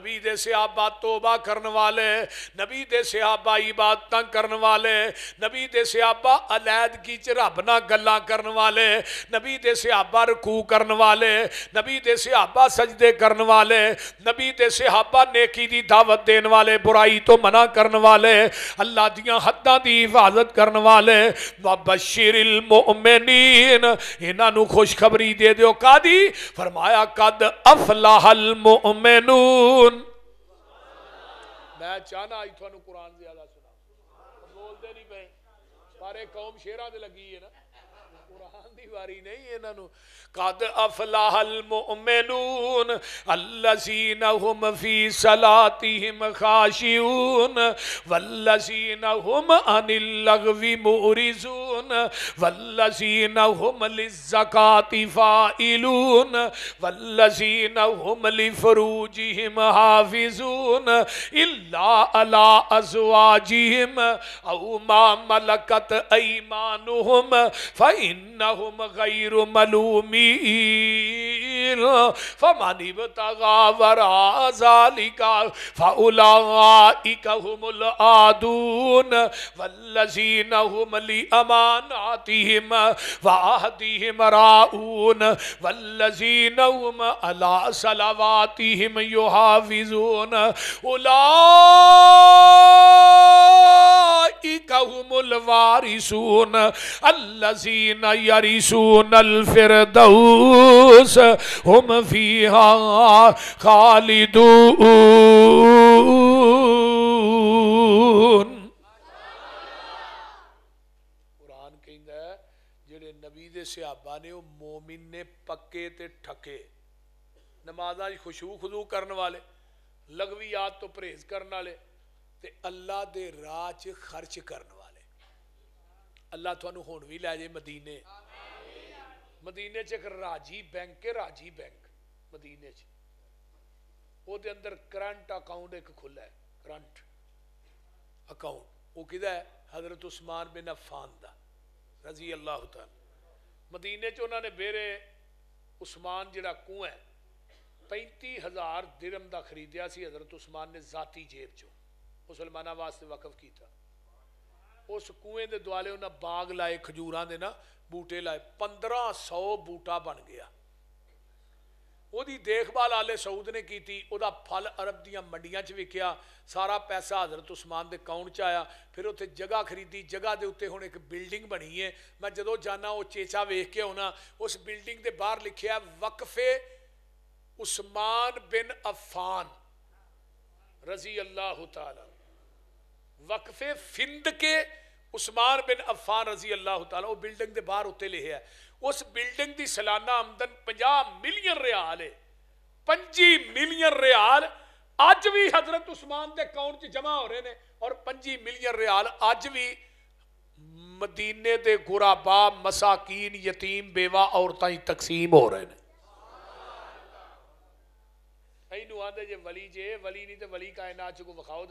नबी दे से आप बात तोबा करने वाले नबी दे से आप बाई बात तंग करने वाले नबी दे से आपा अलैदगी च रब ना गल्ला करने वाले नबी दे से आपा रकू करने वाले नबी दे से आपा सजदे करने वाले नबी दे से आपा नेकी की दावत देने वाले बुराई तो मना करने वाले अल्लाह दिया हदा की हिफाजत करने वाले बशीर मोमिनीन इन्हों खुशखबरी दे दौ कादी फरमाया कद अफलाहल मोमिनून मैं चाहना अच्छा कुरान ज्यादा सुना बोलते नहीं पे सारे कौम शेर लगी है ना ਪਹਿਲੀ ਵਾਰੀ ਨਹੀਂ ਇਹਨਾਂ ਨੂੰ ਕਦ ਅਫਲਾਹਲ ਮੁਮਿਨੂਨ ਅਲਜ਼ੀਨ ਹੁਮ ਫੀ ਸਲਾਤਿਹਿਮ ਖਾਸ਼ਿਊਨ ਵਲਜ਼ੀਨ ਹੁਮ ਅਨਿਲ ਲਗਵੀ ਮੁਰਿਜ਼ੂਨ ਵਲਜ਼ੀਨ ਹੁਮ ਲਿਜ਼ਕਾਤਿ ਫਾਇਲੂਨ ਵਲਜ਼ੀਨ ਹੁਮ ਲਿਫਰੂਜਿਹਿਮ ਹਾਫਿਜ਼ੂਨ ਇਲਾ ਅਲਾ ਅਜ਼ਵਾਜਿਹਿਮ ਔ ਮਾ ਮਲਕਤ ਅਈਮਾਨੁਹੁਮ ਫਇਨਹੁਮ هم غير ملومين فمن ابتغى وراء ذلك فأولئك هم العادون والذين هم لأماناتهم وعهدهم راؤون والذين هم على صلواتهم يحافظون أولئك هم الوارثون الذين يرثون सूनल फिर दऊस हम फीहा खालिदू सिहाबा ने मोमिन ने पक्के ते ठके नमाजा खुशू खुदू करने वाले लगवी याद तो परहेज करने वाले ते अल्लाह दे राह खर्च करने वाले अल्लाह थानू हूँ भी लै जाए मदीने मदीने च एक राजीव बैंक है राजीव बैंक मदीने च अंदर करंट अकाउंट एक खुला है करंट अकाउंट वो कि हजरत उस्मान बिन अफान रजी अल्लाह मदीने च उन्होंने बेरे उस्मान जरा कूह है पैंती हज़ार दिरम का खरीदया हज़रत उस्मान ने जाती जेब चो मुसलमाना वास्ते वकफ किया उस कूए के दुआले उन्हें बाग लाए खजूर के ना बूटे लाए पंद्रह सौ बूटा बन गया देखभाल आले सऊद ने की फल अरब दंडिया च विकया सारा पैसा हजरत उसमान के कौन च आया फिर उ जगह खरीदी जगह के उत्ते हूँ एक बिल्डिंग बनी है मैं जो जाना वह चेचा वेख के आना उस बिल्डिंग के बहर लिखे वक्फे उस्मान बिन अफान रजी अल्लाह तला फिंद के उस्मान बिन अफान रजी अल्लाह तला बिल्डिंग के बहर उत्ते लिखे है उस बिल्डिंग की सालाना आमदन पाँ मिलियन रियाल है पी मिलियन रियाल अज भी हजरत उस्मान के अकाउंट जमा हो रहे हैं और पी मिलियन रियाल अज भी मदीने के गुराबा मसाकीन यतीम बेवा औरत तकसीम हो रहे हैं कई आते जे वली जे वली नहीं तो वली का इनाच को विखाओ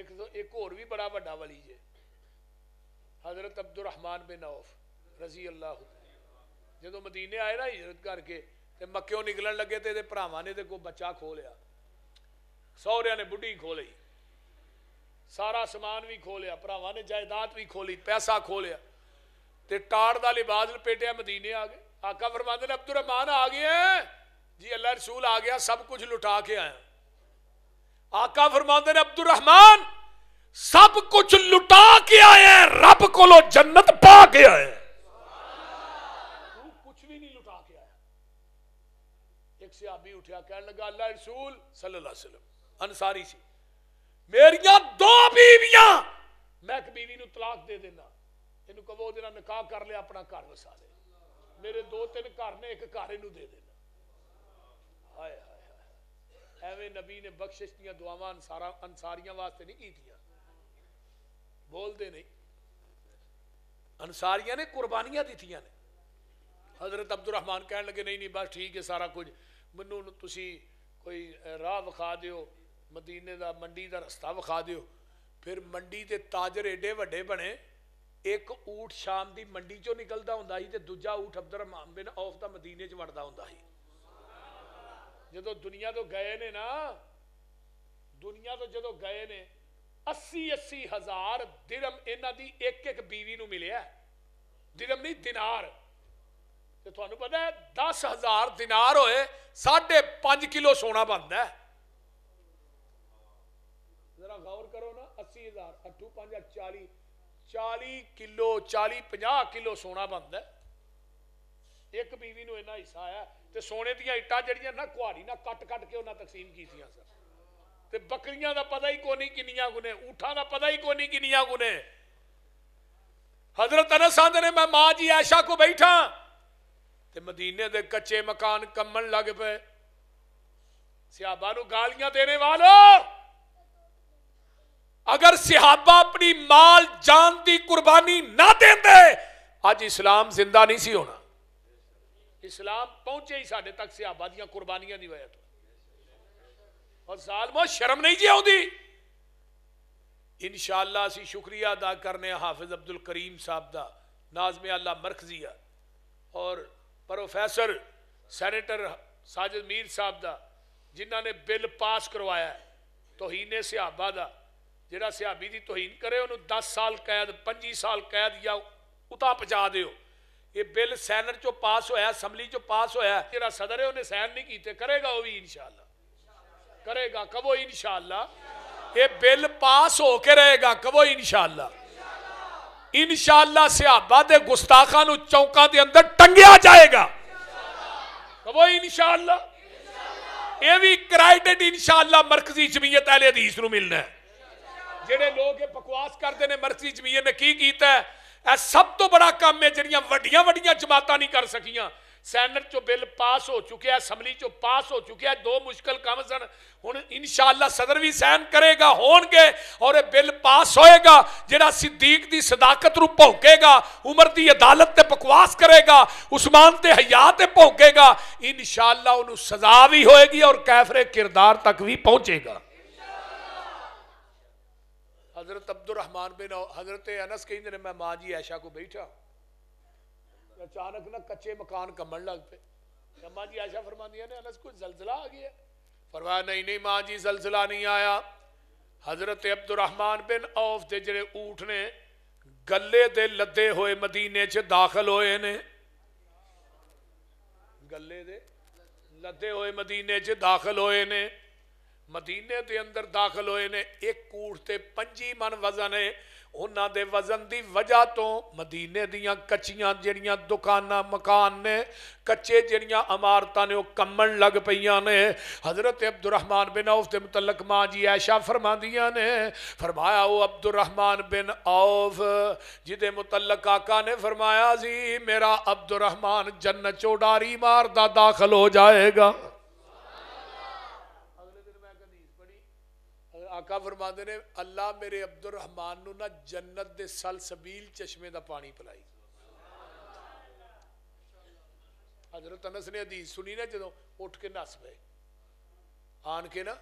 एक तो एक और भी बड़ा वाडा वली जे हजरत अब्दुल रहमान बिन औफ रजी अल्लाह जो मदीने आए ना हिजरत करके तो मक्यो निकलन लगे तो ये भरावान ने को बच्चा खोलिया सहर ने बुढ़ी खो ली सारा समान भी खो लिया भरावान ने जायदाद भी खोली पैसा खोलिया तो टाट का लिबाज लपेटिया मदीने आ गए आका फरमान ने अब्दुल रहमान आ गए जी अल्लाह रसूल आ गया सब कुछ लुटा के आया आका फरमाते ने अब्दुल रहमान सब कुछ लुटा के आए हैं रब को लो जन्नत पा के आए कुछ भी नहीं लुटा के आया एक सियाबी उठा लगा अल्लाह रसूल अंसारी सी मेरिया दो मैं एक बीवी तलाक दे देना कहो निकाह कर लिया अपना घर वसा ले मेरे दो तीन घर ने एक घर इन दे देना हाय हाय ਐਵੇਂ ਨਬੀ ਨੇ ਬਖਸ਼ਿਸ਼ ਦੀਆਂ ਦੁਆਵਾਂ ਅਨਸਾਰਾ ਅਨਸਾਰੀਆਂ ਵਾਸਤੇ ਨਹੀਂ ਕੀਤੀਆਂ ਬੋਲਦੇ ਨਹੀਂ ਅਨਸਾਰੀਆਂ ਨੇ ਕੁਰਬਾਨੀਆਂ ਦਿੱਤੀਆਂ ਨੇ ਹਜ਼ਰਤ ਅਬਦੁਰਰਹਿਮਾਨ ਕਹਿਣ ਲੱਗੇ ਨਹੀਂ ਨਹੀਂ ਬਸ ਠੀਕ ਹੈ ਸਾਰਾ ਕੁਝ ਮੈਨੂੰ ਤੁਸੀਂ ਕੋਈ ਰਾਹ ਵਿਖਾ ਦਿਓ ਮਦੀਨੇ ਦਾ ਮੰਡੀ ਦਾ ਰਸਤਾ ਵਿਖਾ ਦਿਓ ਫਿਰ ਮੰਡੀ ਦੇ ਤਾਜਰ ਏਡੇ ਵੱਡੇ ਬਣੇ ਇੱਕ ਊਠ ਸ਼ਾਮ ਦੀ ਮੰਡੀ ਚੋਂ ਨਿਕਲਦਾ ਹੁੰਦਾ ਸੀ ਤੇ ਦੂਜਾ ਊਠ ਅਬਦੁਰਰਹਿਮਾਨ ਬਿਨ ਔਫ ਦਾ ਮਦੀਨੇ 'ਚ ਵੜਦਾ ਹੁੰਦਾ ਸੀ ਜਦੋਂ ਦੁਨੀਆ ਤੋਂ ਗਏ ਨੇ ਨਾ ਦੁਨੀਆ ਤੋਂ ਜਦੋਂ ਗਏ ਨੇ 80 80 ਹਜ਼ਾਰ ਦਿਰਮ ਇਹਨਾਂ ਦੀ ਇੱਕ ਇੱਕ ਬੀਵੀ ਨੂੰ ਮਿਲਿਆ ਦਿਰਮ ਨਹੀਂ ਦਿਨਾਰ ਤੇ ਤੁਹਾਨੂੰ ਪਤਾ ਹੈ 10000 ਦਿਨਾਰ ਹੋਏ 5.5 ਕਿਲੋ ਸੋਨਾ ਬਣਦਾ ਹੈ ਜ਼ਰਾ ਗੌਰ ਕਰੋ ਨਾ 80000 85 40 40 ਕਿਲੋ 40 50 ਕਿਲੋ ਸੋਨਾ ਬਣਦਾ ਇੱਕ ਬੀਵੀ ਨੂੰ ਇੰਨਾ ਹਿੱਸਾ ਆਇਆ सोने ਸੋਨੇ ਦੀਆਂ ਇੱਟਾਂ ना ਨਾ ना कट कट के उन्हें तकसीम की ਕੀਤੀਆਂ ਸਨ ਤੇ ਬੱਕਰੀਆਂ ਦਾ ਪਤਾ ਹੀ ਕੋਈ ਨਹੀਂ ਕਿੰਨੀਆਂ ਗੁਨੇ ਊਠਾਂ ਦਾ ਪਤਾ ਹੀ ਕੋਈ ਨਹੀਂ ਕਿੰਨੀਆਂ हजरत अनस आंदे ने मैं मां जी ऐशा को बैठा तो मदीने दे कच्चे मकान कमन लग पे सिहाबा गालियां देने वालों अगर सिहाबा अपनी माल जान की कुर्बानी ना दे अज इस्लाम जिंदा नहीं सी होना इस्लाम पहुंचे ही साढ़े तक से आबादियां कुर्बानियां की वजह तो और सालमो शर्म नहीं जी आती इनशाला अं शुक्रिया अदा करने हाफिज अब्दुल करीम साहब का नाजमे अला मरकजिया और प्रोफेसर सैनेटर साजिद मीर साहब का जिन्ह ने बिल पास करवाया तोहीने सिहाबा का जोड़ा सिहाबी की तोहीन करे उन्होंने दस साल कैद पी साल कैद या उता पहुँचा दौ ਇਹ ਬਿੱਲ ਸੈਨਰ ਚੋਂ ਪਾਸ ਹੋਇਆ ਅਸੈਂਬਲੀ ਚੋਂ ਪਾਸ ਹੋਇਆ ਜਿਹੜਾ ਸਦਰ ਹੈ ਉਹਨੇ ਸਾਈਨ ਨਹੀਂ ਕੀਤੇ ਕਰੇਗਾ ਉਹ ਵੀ ਇਨਸ਼ਾਅੱਲਾ ਕਰੇਗਾ ਕਬੋ ਇਨਸ਼ਾਅੱਲਾ ਇਹ ਬਿੱਲ ਪਾਸ ਹੋ ਕੇ ਰਹੇਗਾ ਕਬੋ ਇਨਸ਼ਾਅੱਲਾ ਇਨਸ਼ਾਅੱਲਾ ਸਿਹਾਬਾ ਦੇ ਗੁਸਤਾਖਾਂ ਨੂੰ ਚੌਂਕਾਂ ਦੇ ਅੰਦਰ ਟੰਗਿਆ ਜਾਏਗਾ ਕਬੋ ਇਨਸ਼ਾਅੱਲਾ ਇਹ ਵੀ ਕ੍ਰਾਈਡਡ ਇਨਸ਼ਾਅੱਲਾ ਮਰਕਜ਼ੀ ਜਮੀਅਤ ਅਹਿਲ ਹਦੀਸ ਨੂੰ ਮਿਲਣਾ ਹੈ ਜਿਹੜੇ ਲੋਕ ਇਹ ਬਕਵਾਸ ਕਰਦੇ ਨੇ ਮਰਕਜ਼ੀ ਜਮੀਅਤ ਨੇ ਕੀ ਕੀਤਾ ਹੈ यह सब तो बड़ा काम है जड़िया व्डिया व्डिया जमात नहीं कर सकिया सैनट चो बिल पास हो चुके असंबली चो पास हो चुके दो मुश्किल काम सन हूँ इनशाला सदर भी सहन करेगा हो गए और बिल पास होएगा जोड़ा सिद्दीक की सदाकत भौंकेगा उम्र की अदालत से बकवास करेगा उस्मान से भोंकेगा इन शाला सजा भी होएगी और कैफरे किरदार तक भी पहुँचेगा हज़रत अब्दुलरहमान बिन हज़रत अनस कहते हैं मैं माँ जी ऐशा को बैठा अचानक ना कच्चे मकान कमन लग पे माँ जी ऐशा फरमा ने अनस को जलजिला आ गया फरमाया नहीं नहीं माँ जी जलजिला नहीं आया हज़रत अब्दुलरहमान बिन औफ के जोड़े ऊट ने गले दे लदे हुए मदीने च दाखिल होए ने गले दे लदे हुए मदीने च दाखिल होए ने मदीने के अंदर दाखिल होए ने एक कूठ से पंजी मन वजन है उन्होंने वजन की वजह तो मदीने दया कचिया जड़िया दुकाना मकान ने कच्चे जड़िया इमारत ने कमन लग पे पजरत अब्दुलरहमान बिन औफ के मुतलक माँ जी ऐशा फरमादिया ने फरमाया वो अब्दुलरहमान बिन औफ जिदे मुतलक काका ने फरमाया मेरा अब्दुलरहमान जन्न चौडारी मार दाखिल हो जाएगा फरमा ने अल्लाह मेरे अब्दुल रहमान ना जन्नत दे सल सबील चश्मे का पानी पिलाई हजरत अनस ने अदीस सुनी ना जो उठ के नस पे आन के ना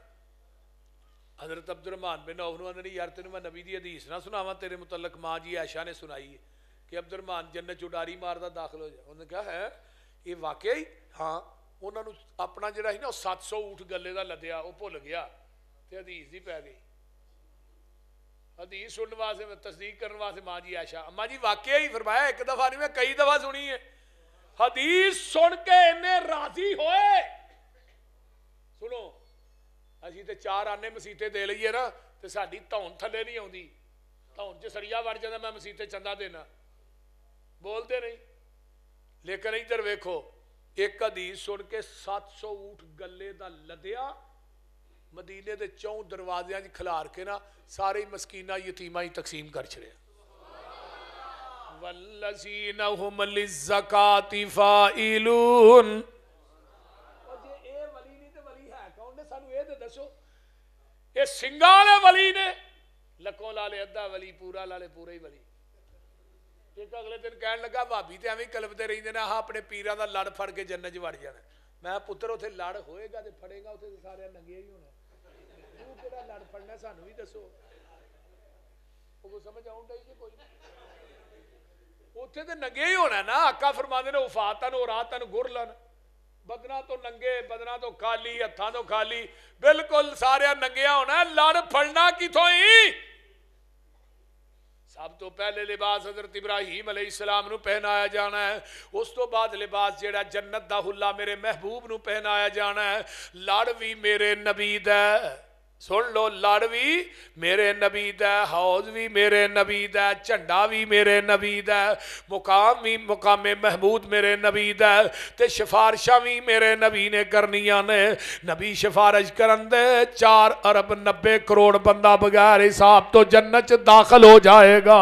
हजरत रहमान बिन औफ ने यार तेन मैं नबी की अदीस ना सुनावा तेरे मुतलक माँ जी ऐशा ने सुनाई है कि रहमान जन्नत चुडारी मारता दाखिल हो जाए उन्हें कहा है ये वाकई हाँ उन्होंने अपना जरा सत सौ ऊठ गले का लद्या वह भुल गया ਤੇ ਹਦੀਸ ਦੀ ਪੈ ਗਈ ਹਦੀਸ ਸੁਣਨ ਵਾਸਤੇ ਮੈਂ ਤਸਦੀਕ ਕਰਨ ਵਾਸਤੇ ਮਾਂ ਜੀ ਆਸ਼ਾ ਅੰਮਾ ਜੀ ਵਾਕਿਆ ਹੀ ਫਰਮਾਇਆ ਇੱਕ ਦਫਾ ਨਹੀਂ ਮੈਂ ਕਈ ਦਫਾ ਸੁਣੀ ਹੈ ਹਦੀਸ ਸੁਣ ਕੇ ਇਹਨੇ ਰਾਜ਼ੀ ਹੋਏ ਸੁਣੋ ਅਸੀਂ ਤੇ ਚਾਰ ਆਨੇ ਮਸੀਤੇ ਦੇ ਲਈਏ ਨਾ ਤੇ ਸਾਡੀ ਧੌਣ ਥੱਲੇ ਨਹੀਂ ਆਉਂਦੀ ਧੌਣ 'ਚ ਸਰੀਆ ਵੜ ਜਾਂਦਾ ਮੈਂ ਮਸੀਤੇ ਚੰਦਾ ਦੇਣਾ ਬੋਲਦੇ ਨਹੀਂ ਲੇਕਿਨ ਇੱਧਰ ਵੇਖੋ ਇੱਕ ਹਦੀਸ ਸੁਣ ਕੇ 700 ਊਠ ਗੱਲੇ ਦਾ ਲੱਦਿਆ मदीने के चौं दरवाजे खिलार के ना सारे मस्कीना यतीमा ही तकसीम कर छड़े अगले दिन कह लगा भाभी एवं अपने पीर लड़ फड़ के जन्न च वड़ जाने मैं पुत्र उड़ होगा फड़ेगा उ सारे नंगे ही होने ਕਿਹੜਾ ਲੜ ਪੜਨਾ ਸਾਨੂੰ ਵੀ ਦੱਸੋ ਉਹ ਸਮਝ ਆਉਣ ਡਈ ਜੇ ਕੋਈ ਉੱਥੇ ਤੇ ਨੰਗੇ ਹੀ ਹੋਣਾ ਨਾ ਆਕਾ ਫਰਮਾਉਂਦੇ ਨੇ ਉਫਾਤਨ ਔਰਾਤਨ ਗੁਰਲਨ ਬਦਨਾ ਤੋਂ ਨੰਗੇ ਬਦਨਾ ਤੋਂ ਖਾਲੀ ਹੱਥਾਂ ਤੋਂ ਖਾਲੀ ਬਿਲਕੁਲ ਸਾਰਿਆਂ ਨੰਗਿਆ ਹੋਣਾ ਲੜ ਫੜਨਾ ਕਿਥੋਂ ਹੀ ਸਭ ਤੋਂ ਪਹਿਲੇ ਲਿਬਾਸ حضرت ਇਬਰਾਹੀਮ ਅਲੈਹਿਸਲਾਮ ਨੂੰ ਪਹਿਨਾਇਆ ਜਾਣਾ ਹੈ ਉਸ ਤੋਂ ਬਾਅਦ ਲਿਬਾਸ ਜਿਹੜਾ ਜੰਨਤ ਦਾ ਹੁੱਲਾ ਮੇਰੇ ਮਹਿਬੂਬ ਨੂੰ ਪਹਿਨਾਇਆ ਜਾਣਾ ਹੈ ਲੜ ਵੀ ਮੇਰੇ ਨਬੀ ਦਾ सुन लो लड़ भी मेरे नबी द हौज भी मेरे नबी द झंडा भी मेरे नबी द मुकाम भी मुकामे महबूद मेरे नबी द सिफारशा भी मेरे नबी ने करनिया ने नबी सिफारिश कर चार अरब नब्बे करोड़ बंदा बगैर हिसाब तो जन्नत दाखिल हो जाएगा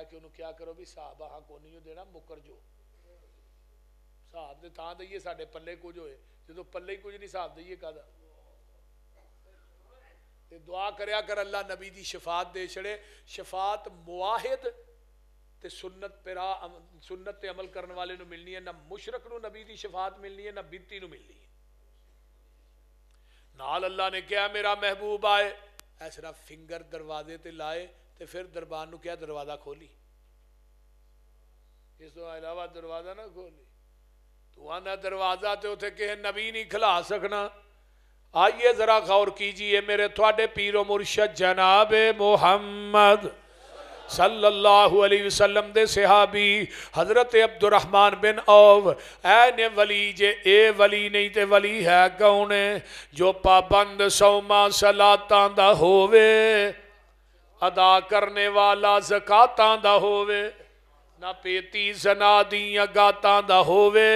ਆ ਕੇ ਉਹਨੂੰ ਕਿਹਾ ਕਰੋ ਵੀ ਸਾਹਬ ਆਹ ਕੋ ਨਹੀਂ ਦੇਣਾ ਮੁਕਰ ਜੋ ਸਾਹਬ ਦੇ ਤਾਂ ਦਈਏ ਸਾਡੇ ਪੱਲੇ ਕੁਝ ਹੋਏ ਜਦੋਂ ਪੱਲੇ ਹੀ ਕੁਝ ਨਹੀਂ ਸਾਹਬ ਦਈਏ ਕਾਦਾ ਤੇ ਦੁਆ ਕਰਿਆ ਕਰ ਅੱਲਾ ਨਬੀ ਦੀ ਸ਼ਫਾਅਤ ਦੇ ਛੜੇ ਸ਼ਫਾਅਤ ਮੁਆਹਿਦ ਤੇ ਸੁਨਨਤ ਪਿਰਾ ਸੁਨਨਤ ਤੇ ਅਮਲ ਕਰਨ ਵਾਲੇ ਨੂੰ ਮਿਲਣੀ ਹੈ ਨਾ ਮੁਸ਼ਰਕ ਨੂੰ ਨਬੀ ਦੀ ਸ਼ਫਾਅਤ ਮਿਲਣੀ ਹੈ ਨਾ ਬਿੱਤੀ ਨੂੰ ਮਿਲਣੀ ਹੈ ਨਾਲ ਅੱਲਾ ਨੇ ਕਿਹਾ ਮੇਰਾ ਮਹਿਬੂਬ ਆਏ ਐਸਰਾ ਫਿੰਗਰ ਦਰਵਾਜ਼ੇ ਤੇ ਲਾਏ तो फिर दरबार में क्या दरवाजा खोली इस ਤੋਂ ਇਲਾਵਾ दरवाजा ना खोली ਤੂੰ आना दरवाजा तो उसे कि नबी नहीं खिला सकना आइए जरा गौर कीजिए मेरे थोड़े पीरो मुर्शद जनाब मोहम्मद सल्लल्लाहु अलैहि वसल्लम दे सहाबी हजरत अब्दुलरहमान बिन औव ऐ ने वली जे ए वली नहीं ते वली है कौन जो पाबंद सौमा सलाता दा होवे अदा करने वाला का होवे ना पेती सना दी गात होवे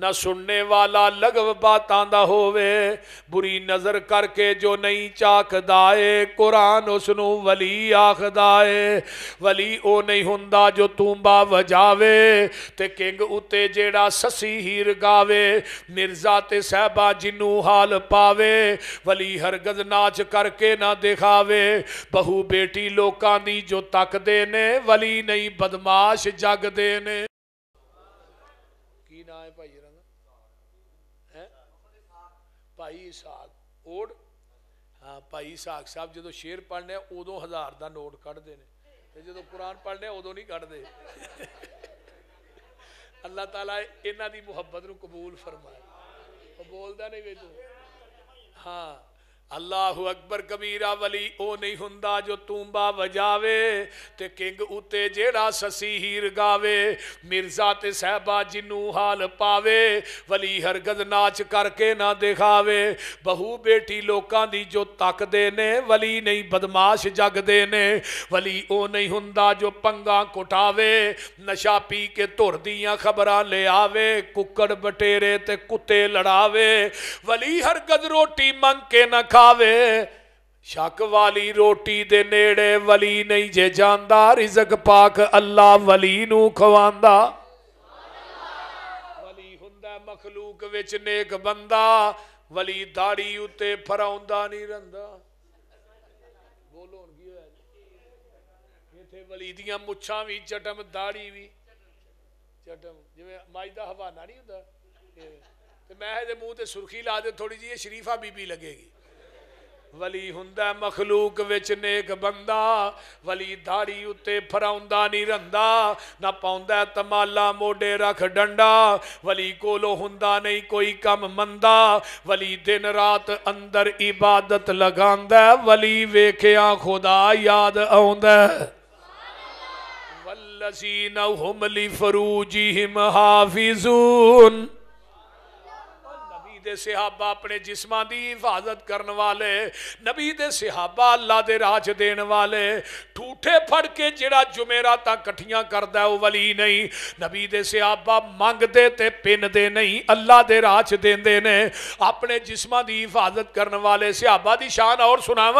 ना सुनने वाला लगव बात होवे बुरी नजर करके जो नहीं चाखदा है कुरान उसन वली आखदा है वली ओ नहीं हों जो तूबा वजावे ते किंग उत्ते जेड़ा ससी हीर गावे मिर्जा ते साहबा जिनू हाल पावे वली हरगज नाच करके ना दिखावे बहु बेटी लोग की जो तकते ने वली नहीं बदमाश जगते ने ਭਾਈ ਸਾਗ ਓੜ ਹਾਂ ਭਾਈ ਸਾਗ ਸਾਹਿਬ ਜਦੋਂ ਸ਼ੇਰ ਪੜਨੇ ਉਦੋਂ ਹਜ਼ਾਰ ਦਾ ਨੋਟ ਕੱਢਦੇ ਨੇ ਤੇ ਜਦੋਂ ਕੁਰਾਨ ਪੜਨੇ ਉਦੋਂ ਨਹੀਂ ਕੱਢਦੇ ਅੱਲਾਹ ਤਾਲਾ ਇਹਨਾਂ ਦੀ ਮੁਹੱਬਤ ਨੂੰ ਕਬੂਲ ਫਰਮਾਏ ਉਹ ਬੋਲਦਾ ਨਹੀਂ ਵੇ ਤੂੰ ਹਾਂ अल्लाह अकबर कबीरा वली ओ नहीं हों जो तूंबा बजावे ते किंग उते जेड़ा ससी हीर गावे मिर्जा ते साहबा जिनू हाल पावे वली हरगद नाच करके ना दिखावे बहु बेटी लोगों की जो तकते ने वली नहीं बदमाश जगते ने वली ओ नहीं हों जो पंगा कुटावे नशा पी के तुर दया खबर ले आवे कुकड़ बटेरे तो कुत्ते लड़ावे वली हरगद रोटी मंग के ना खावे शक वाली रोटी दे नेड़े वली नहीं जे जानदा रिजक पाक अल्लाह वली नू खवांदा वली हुंदा मखलूक विच नेक बंदा वली दाड़ी उते फराउंदा नहीं रंदा बोलो भी चटम दाड़ी भी चटम जिवे माई दा हवाना नहीं हुंदा मैं इहदे मुंह सुरखी ला दे थोड़ी जी शरीफा बीबी लगेगी वली हों मखलूक नेक बंदा वली दाड़ी उत्ते फरा नहीं रहा न पाद तमाला मोडे रख डंडा वली कोलो हों नहीं कोई कम मंदा वली दिन रात अंदर इबादत लगा वली वेख्या खुदा याद आ वल्लसी नुमली फरू हाफिजून दे सिहाबा अपने जिसमां की हिफाजत करने वाले नबी दे सिहाबा अल्लाह दे राज देने वाले ठूठे फड़ के जरा जुमेरा तठिया करता वह वली नहीं नबी दे सिहाबा मंगते तो पिनते नहीं अल्लाह दे राज देंदे ने अपने जिसमां की हिफाजत करने वाले सिहाबा की शान और सुनाव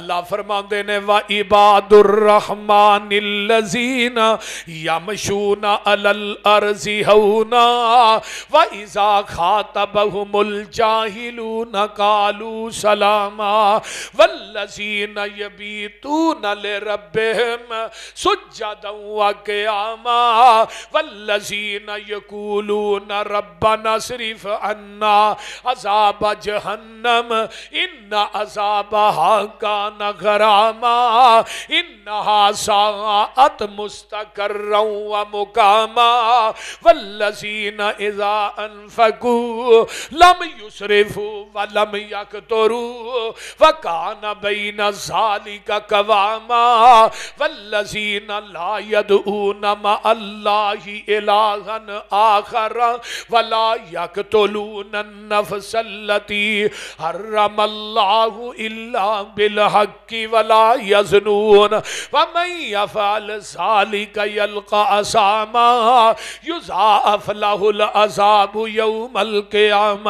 अल्लाह फरमाते ने व इबादुर रहमान यमशूना अल अर्जी हऊना व इजा खा الجاهلون قالوا سلاما والذين يبيتون لربهم سجدا وقياما والذين يقولون ربنا صرف عنا عذاب جهنم ان عذابها كان غراما انها ساءت مستقرا ومقاما والذين اذا انفقوا لم يسرفوا ولم يقتروا وكان بين ذلك قواما والذين لا يدعون مع الله إلها آخر ولا يقتلون النفس التي حرم الله إلا بالحق ولا يزنون ومن يفعل ذلك يلقى أساما يزعف له العذاب يوم القيامة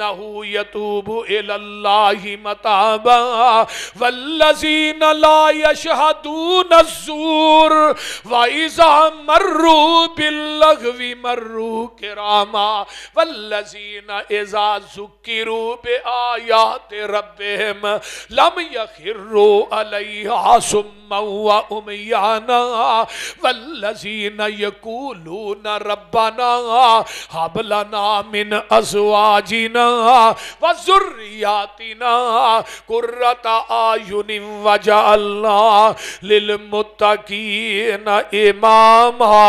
إنه يتوب إلى الله متابا والذين لا يشهدون الزور وإذا مروا باللغو مروا كراما والذين إذا ذكروا بآيات ربهم لم يخروا عليها سما وأميانا والذين يقولون ربنا هب لنا من أزواجنا وذرياتنا قرة أعين وجعلنا للمتقين إماما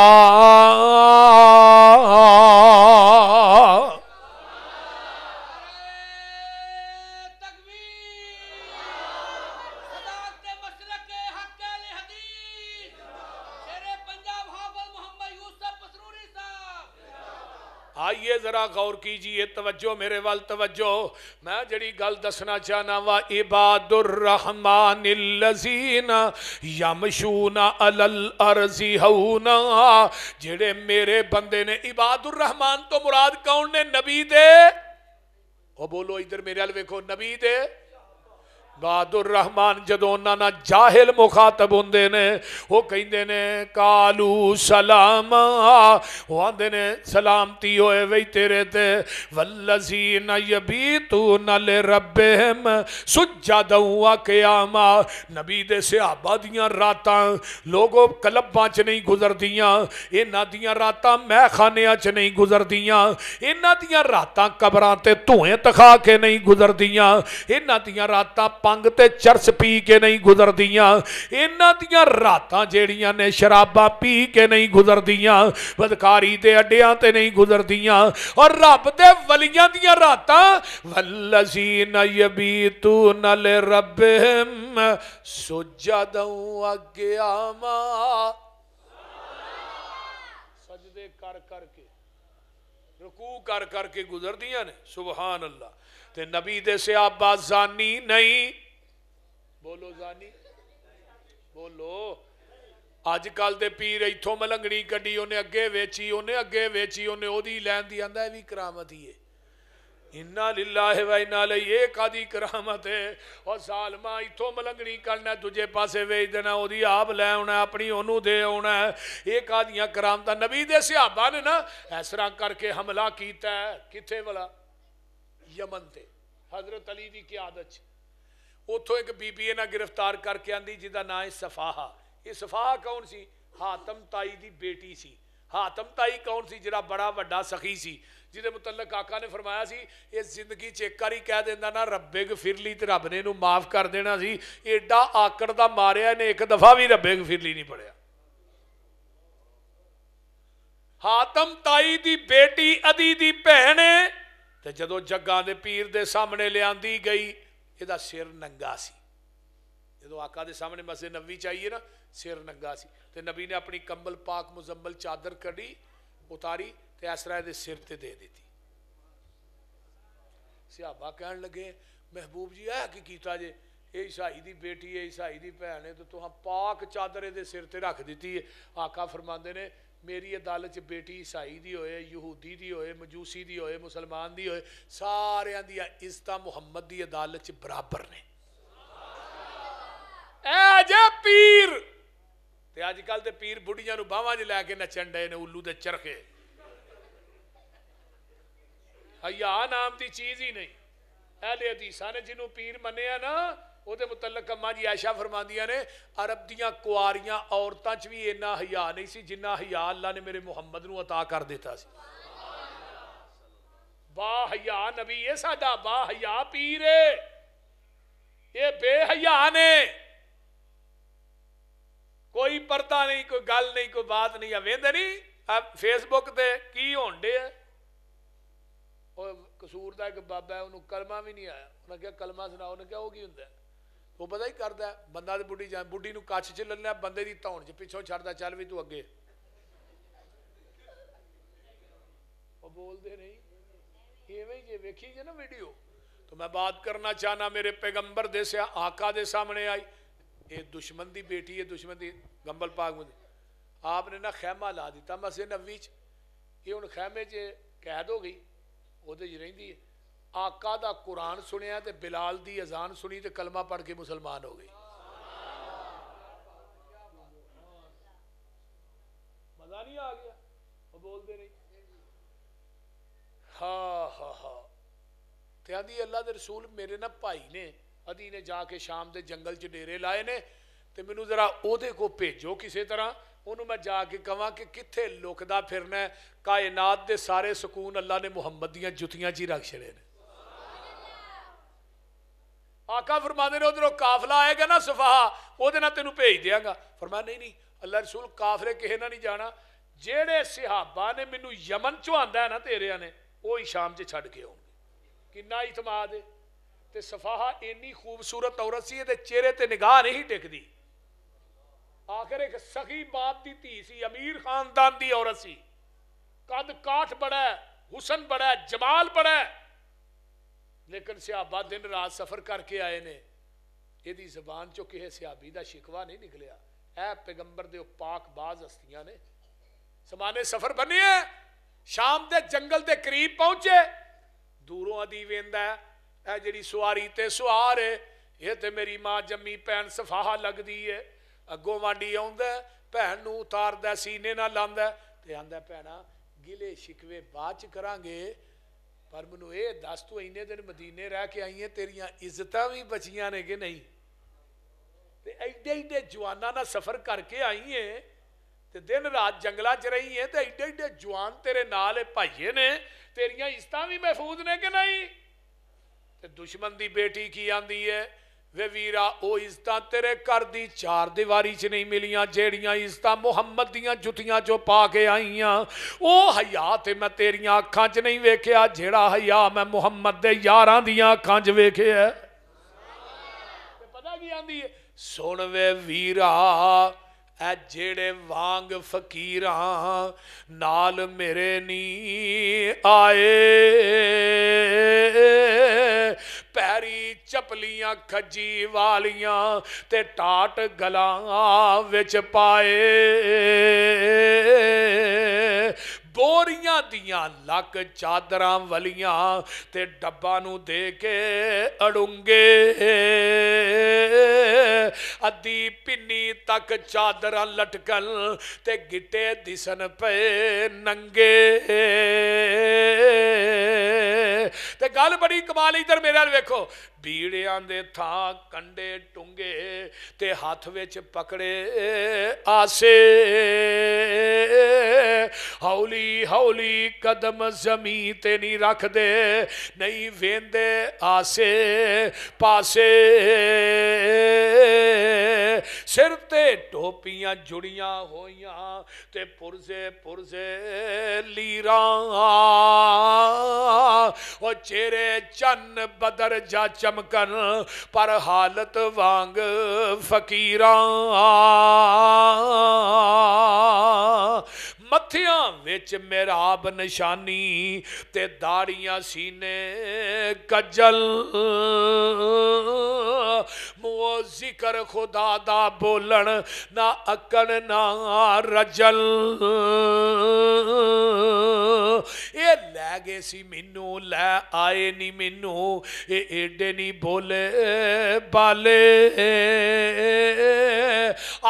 जरा गौर कीजिए तवज्जो मेरे वाल तवज्जो मैं जड़ी गल दसना चाहना वा इबादुररहमान लजीना यमशूना अलल अर्जी हऊना जेड़े मेरे बंदे ने इबादुररहमान तो मुराद कौन ने नबी दे ओ बोलो इधर मेरे वाल वेखो नबी दे बहादुर रहमान जदों उन्होंने जाहिल मुखातब होंगे ने वो कहते ने कालू सलाम आते ने सलामती हो तेरे ते वल्लसी नबी तू नले रबे हम सुजा दऊआ क्यामा नबी दे सहाबा दियाँ रात लोगों कलबा च नहीं गुजरदिया दियाँ इन्ह दियाँ रात मैं खानिया च नहीं गुजरदिया दियाँ इन्ह दियाँ रात कबर धुएं तखा के नहीं गुजरदिया दियाँ इन्ह दियाँ रात पंग चरस पी के नहीं गुजर दियाँ इन्हों दात जराबा पी के नहीं गुजर दियाँ बदकारी के अड्डिया नहीं गुजर दियाँ और रब के वलिया दिया रात वलसी नबी तू नल रब सोजा दऊ अगे सजदे कर करके रुकू कर करके गुजर ने सुबहान अल्लाह ते नबी दे से आप बात जानी नहीं बोलो जानी बोलो अजकल दे पीर इथों मलंगड़ी कड़ी उन्हें अगे वेची उन्हें अगे वेची उन्हें ओदी लैन दी आंदा है भी करामत ही है इन्ना है व नाले ये कादी करामत है और साल माँ इतो मलंगनी करना तुझे पासे वे देना ਵੇਚ आप ले उन्हें अपनी ओनु दे उन्हें ये कादियाँ कराम ਕਾਦੀਆਂ नबी दे से आप बाने ना ਇਸ करके हमला ਹਮਲਾ ਕੀਤਾ किथे वाला यमन थे ਹਜ਼ਰਤ ਅਲੀ ਦੀ ਕਿਆਦਤ 'ਚ ਉਥੋਂ ਇੱਕ ਬੀਬੀ ਇਹਨਾਂ ਗ੍ਰਿਫਤਾਰ ਕਰਕੇ ਆਂਦੀ ਜਿਹਦਾ ਨਾਂ ਹੈ ਸਫਾਹਾ ਇਹ ਸਫਾਹਾ ਕੌਣ ਸੀ ਹਾਤਮ ਤਾਈ ਦੀ ਬੇਟੀ ਸੀ ਹਾਤਮ ਤਾਈ ਕੌਣ ਸੀ ਜਿਹੜਾ ਬੜਾ ਵੱਡਾ ਸਖੀ ਸੀ ਜਿਹਦੇ ਮੁਤਲਕ ਆਕਾ ਨੇ ਫਰਮਾਇਆ ਸੀ ਇਹ ਜ਼ਿੰਦਗੀ ਚ ਇੱਕ ਵਾਰੀ ਕਹਿ ਦਿੰਦਾ ਨਾ ਰੱਬੇ ਗਫਿਰਲੀ ਤੇ ਰੱਬ ਨੇ ਇਹਨੂੰ ਮਾਫ ਕਰ ਦੇਣਾ ਸੀ ਏਡਾ ਆਕੜ ਦਾ ਮਾਰਿਆ ਨੇ ਇੱਕ ਦਫਾ ਵੀ ਰੱਬੇ ਗਫਿਰਲੀ ਨਹੀਂ ਪੜਿਆ ਹਾਤਮ ਤਾਈ ਦੀ ਬੇਟੀ ਅਦੀ ਦੀ ਭੈਣ तो जो जगह के पीर के सामने लिया गई यद सिर नंगा सी जो आका के सामने मसे नबी चाहिए ना सिर नंगा सी तो नबी ने अपनी कंबल पाक मुजम्बल चादर कड़ी उतारी तो ऐसरा सिर पर दे दी सिबा कह लगे महबूब जी है कि किया जे ईसाई की बेटी है ईसाई की भैन है तो तुम पाक चादर ए सिर पर रख दी है आका फरमाते हैं मेरी अदालत बेटी ईसाई की होए यूदी की होए मजूसी की होए मुसलमान की होए सारिया दज्जत मुहम्मद की अदालत बराबर ने पीर अजक पीर बुढ़िया बहवा च लैके नचन डे ने उल्लू के चरखे हया नाम की चीज ही नहीं एसा ने जिन्हों पीर मनिया ना वो मुतलक अम्मा जी ऐशा फरमा ने अरब दिया कुआरिया औरतों च भी इन्ना हया नहीं जिन्ना हया अल्लाह ने मेरे मुहम्मद न अता कर दिता से बा हया नबी ए सा बा हया पीर है ये बेहया ने कोई परता नहीं कोई गल नहीं कोई बात नहीं अवेंद नहीं अब फेसबुक से की हो कसूर का एक बाबा उन्होंने कलमा भी नहीं आया उन्हें क्या कलमा सुना उन्हें क्या वो की होंगे ਉਹ ਪਤਾ ਹੀ ਕਰਦਾ ਬੰਦਾ ਤੇ ਬੁੱਢੀ ਜਾਂ ਬੁੱਢੀ ਨੂੰ ਕੱਛ 'ਚ ਲੱਲਿਆ ਬੰਦੇ ਦੀ ਧੌਣ 'ਚ ਪਿੱਛੋਂ ਛੱਡਦਾ ਚੱਲ ਵੀ ਤੂੰ ਅੱਗੇ ਉਹ ਬੋਲਦੇ ਨਹੀਂ ਇਵੇਂ ਜੇ ਵੇਖੀ ਜੇ ਨਾ तो मैं बात करना चाहना मेरे पैगंबर दे आका दे सामने आई ये दुश्मन की बेटी है दुश्मन की गंबल पाग मुझे आपने ना खैमा ला दिता मसे नवी च ये हूँ खैमे च कैद हो गई वो रही है आका का कुरान सुनिया तो बिलाल की अजान सुनी तो कलमा पढ़ के मुसलमान हो गई मजा नहीं आ गया वो बोलते नहीं हा हा हा तो अल्लाह के रसूल मेरे ना भाई ने अदी ने जाके शाम के जंगल च डेरे लाए ने तो मैं जरा ओदे को भेजो किसी तरह ओनू मैं जाके कह कि ਕਿ लुकदा फिरना कायनात के सारे सुकून अल्लाह ने मुहम्मद दुतियां ਦੀਆਂ ਜੁੱਤੀਆਂ 'ਚ ਹੀ ਰੱਖ ਆਕਾ ਫਰਮਾਦੇ ਨੇ ਉਧਰੋਂ ਕਾਫਲਾ ਆਏਗਾ ਨਾ ਸਫਾਹਾ ਉਹਦੇ ਨਾਲ ਤੈਨੂੰ ਭੇਜ ਦਿਆਂਗਾ ਫਰਮਾਇਆ ਨਹੀਂ ਨਹੀਂ ਅੱਲਾ ਰਸੂਲ ਕਾਫਲੇ ਕਿਸੇ ਨਾਲ ਨਹੀਂ ਜਾਣਾ ਜਿਹੜੇ ਸਿਹਾਬਾ ਨੇ ਮੈਨੂੰ ਯਮਨ ਚੋਂ ਆਂਦਾ ਨਾ ਤੇਰਿਆਂ ਨੇ ਉਹ ਹੀ ਸ਼ਾਮ 'ਚ ਛੱਡ ਕੇ ਆਉਣਗੇ ਕਿੰਨਾ ਇਤਮਾਦ ਹੈ ਤੇ ਸਫਾਹਾ ਇੰਨੀ ਖੂਬਸੂਰਤ ਔਰਤ ਸੀ ਇਹਦੇ ਚਿਹਰੇ ਤੇ ਨਿਗਾਹ ਨਹੀਂ ਟਿਕਦੀ ਆਖਰ ਇੱਕ ਸਖੀ ਬਾਪ ਦੀ ਧੀ ਸੀ ਅਮੀਰ ਖਾਨਦਾਨ ਦੀ ਔਰਤ ਸੀ ਕਦ ਕਾਠ ਬੜਾ ਹੁਸਨ ਬੜਾ ਜਮਾਲ ਬੜਾ ਲੇਕਿਨ ਸਿਆਬਾ ਦਿਨ ਰਾਤ ਸਫ਼ਰ ਕਰਕੇ ਆਏ ਨੇ ਇਹਦੀ ਜ਼ਬਾਨ ਚੋਂ ਕਿਸੇ ਸਿਆਬੀ ਦਾ ਸ਼ਿਕਵਾ ਨਹੀਂ ਨਿਕਲਿਆ ਇਹ ਪੈਗੰਬਰ ਦੇ ਉਹ ਪਾਕ ਬਾਜ਼ ਹਸਤੀਆਂ ਨੇ ਸਮਾਨੇ ਸਫ਼ਰ ਬੰਨਿਆ ਸ਼ਾਮ ਦੇ ਜੰਗਲ ਦੇ ਕਰੀਬ ਪਹੁੰਚੇ ਦੂਰੋਂ ਅਦੀ ਵੇਂਦਾ ਇਹ ਜਿਹੜੀ ਸਵਾਰੀ ਤੇ ਸਵਾਰ ਇਹ ਤੇ ਮੇਰੀ ਮਾਂ ਜੰਮੀ ਭੈਣ ਸਫਾਹਾ ਲੱਗਦੀ ਏ ਅੱਗੋਂ ਵਾਂਡੀ ਆਉਂਦਾ ਭੈਣ ਨੂੰ ਉਤਾਰਦਾ ਸੀਨੇ ਨਾਲ ਲਾਂਦਾ ਤੇ ਆਂਦਾ ਭੈਣਾ ਗਿਲੇ ਸ਼ਿਕਵੇ ਬਾਅਦ ਚ ਕਰਾਂਗੇ ਪਰ ਮੈਨੂੰ ਇਹ ਦੱਸ ਤੂੰ ਇੰਨੇ ਦਿਨ ਮਦੀਨੇ ਰਹਿ ਕੇ ਆਈ ਹੈ ਤੇਰੀਆਂ ਇੱਜ਼ਤਾਂ ਵੀ ਬਚੀਆਂ ਨੇ ਕਿ ਨਹੀਂ ਤੇ ਐਡੇ ਐਡੇ ਜਵਾਨਾਂ ਨਾਲ ਸਫ਼ਰ ਕਰਕੇ ਆਈ ਹੈ ਤੇ ਦਿਨ ਰਾਤ ਜੰਗਲਾਂ 'ਚ ਰਹੀ ਹੈ ਤੇ ਐਡੇ ਐਡੇ ਜਵਾਨ ਤੇਰੇ ਨਾਲ ਭਾਈਏ ਨੇ ਤੇਰੀਆਂ ਇੱਜ਼ਤਾਂ ਵੀ ਮਹਿਫੂਜ਼ ਨੇ ਕਿ ਨਹੀਂ ਤੇ ਦੁਸ਼ਮਣ ਦੀ ਬੇਟੀ ਕੀ ਆਂਦੀ ਹੈ ਵੇ ਵੀਰਾ ਉਹ ਇਜ਼ਤਾਂ ਤੇਰੇ ਘਰ ਦੀ ਚਾਰ ਦੀਵਾਰੀ 'ਚ ਨਹੀਂ ਮਿਲੀਆਂ ਜਿਹੜੀਆਂ ਇਜ਼ਤਾਂ ਮੁਹੰਮਦ ਦੀਆਂ ਜੁੱਤੀਆਂ 'ਚੋਂ ਪਾ ਕੇ ਆਈਆਂ ਉਹ ਹਯਾ ਤੇ ਮੈਂ ਤੇਰੀਆਂ ਅੱਖਾਂ 'ਚ ਨਹੀਂ ਵੇਖਿਆ ਜਿਹੜਾ ਹਯਾ ਮੈਂ ਮੁਹੰਮਦ ਦੇ ਯਾਰਾਂ ਦੀਆਂ ਅੱਖਾਂ 'ਚ ਵੇਖਿਆ ਤੇ ਪਤਾ ਕੀ ਆਂਦੀ ਹੈ ਸੁਣ ਵੇ ਵੀਰਾ ਐ ਜਿਹੜੇ ਵਾਂਗ ਫਕੀਰਾਂ ਨਾਲ ਮੇਰੇ ਨੀ ਆਏ ਪਲੀਆਂ ਖੱਜੀ ਵਾਲੀਆਂ ਤੇ ਟਾਟ ਗਲਾਂ ਵਿੱਚ ਪਾਏ ਬੋਰੀਆਂ ਦੀਆਂ ਲੱਕ ਚਾਦਰਾਂ ਵਲੀਆਂ ਤੇ ਡੱਬਾ ਨੂੰ ਦੇ ਕੇ ਅੜੁੰਗੇ ਅੱਧੀ ਪਿੰਨੀ ਤੱਕ ਚਾਦਰਾਂ ਲਟਕਣ ਤੇ ਗਿੱਟੇ ਦਿਸਣ ਪਏ ਨੰਗੇ ਤੇ ਗੱਲ ਬੜੀ ਕਮਾਲ ਇਧਰ ਮੇਰੇ ਨਾਲ ਵੇਖੋ ਭੀੜਿਆਂ ਦੇ ਥਾਂ ਕੰਡੇ ਟੁੰਗੇ ਤੇ ਹੱਥ ਵਿੱਚ ਪਕੜੇ ਆਸੇ ਹੌਲੀ ਹੌਲੀ ਕਦਮ ਜ਼ਮੀਨ ਤੇ ਨਹੀਂ ਰੱਖਦੇ ਨਹੀਂ ਵੇਂਦੇ ਆਸੇ ਪਾਸੇ ਸਿਰ ਤੇ ਟੋਪੀਆਂ ਜੁੜੀਆਂ ਹੋਈਆਂ ਤੇ ਪੁਰਜ਼ੇ ਪੁਰਜ਼ੇ ਲੀਰਾਂ ਉਹ ਚਿਹਰੇ ਚੰਨ ਬਦਰ ਜਾਚਾ चमकन पर हालत वांग फकीर ਮੱਥਿਆਂ ਵਿੱਚ ਮਿਹਰਾਬ ਨਿਸ਼ਾਨੀ ਤੇ ਦਾੜੀਆਂ ਸੀਨੇ ਕਜਲ ਮੂੰਹ ਜ਼ਿਕਰ ਖੁਦਾ ਦਾ ਬੋਲਣ ਨਾ ਅਕਣ ਨਾ ਰਜਲ ਇਹ ਲੈ ਗਏ ਸੀ ਮੈਨੂੰ ਲੈ ਆਏ ਨਹੀਂ ਮੈਨੂੰ ਇਹ ਏਡੇ ਨਹੀਂ ਬੋਲੇ ਬਾਲੇ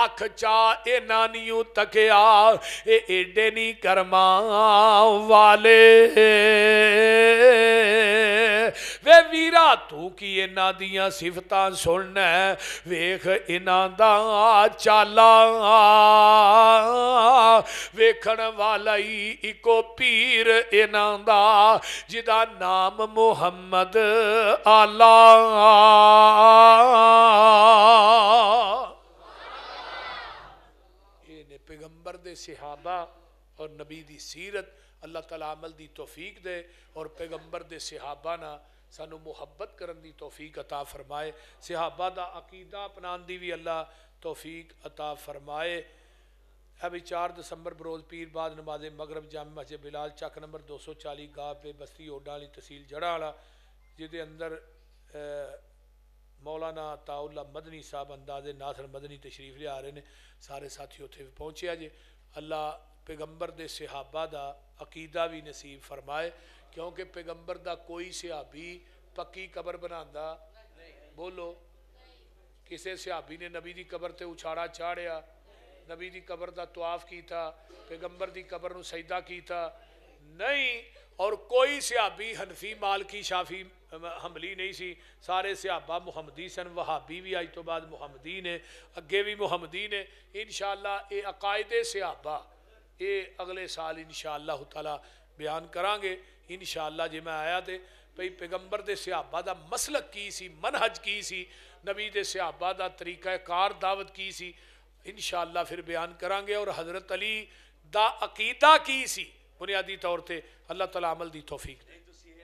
ਅੱਖ ਚਾ ਇਹਨਾਂ ਨਹੀਂ ਤੱਕਿਆ ਇਹ टेढ़े नहीं करमा वाले वे वीरा तू की इन्हों दिया सिफत सुन वेख इना चाला वेखण वाला ही इको पीर इन्हों जिदा नाम मुहम्मद आला पैगंबर दे सिहाबा और नबी दी सीरत अल्लाह तला अमल दी तौफीक दे और पैगंबर दे सहाबा ना सानू मुहब्बत करन दी तौफीक अता फरमाए सहाबा दा अकीदा अपनान दी भी अल्लाह तौफीक अता फरमाए अभी चार दिसंबर बरोज पीर बाद नमाज मगरब जाम मस्जिद बिलाल चक नंबर दो सौ चाली गा पे बस्ती ओडा वाली तहसील जड़ा वाला जिदे अंदर मौलाना ताउला मदनी साहब अंदाजे नासर मदनी तशरीफ लिया रहे हैं सारे साथी उत्थे पहुँचे जे अल्लाह पैगंबर के सिहाबा का अकीदा भी नसीब फरमाए क्योंकि पैगंबर का कोई सिहाबी पक्की कबर बना बोलो किसी सिहाबी ने नबी की कबर से उछाड़ा चाड़िया नबी की कबर का तुआफ किया पैगंबर की कबर न सईदा किया नहीं और कोई सिहाबी हनफी मालकी शाफी हमली नहीं सी सारे सिहाबा मुहमदी सन वहाबी भी अज तो बाद मुहमदी ने अगे भी मुहमदी ने इन शाला अकायदे सिहाबा ये अगले साल इन शह तला बयान करा इन शह जे मैं आया तो भाई पैगंबर के सिहाबा का मसलक की मनहज की सी नबी के सिहाबा का कार दावत की सी इन शह फिर बयान करा और हज़रत अली का अकीदा की सी बुनियादी तौर पर अल्लाह तला अमल की तोफीक दे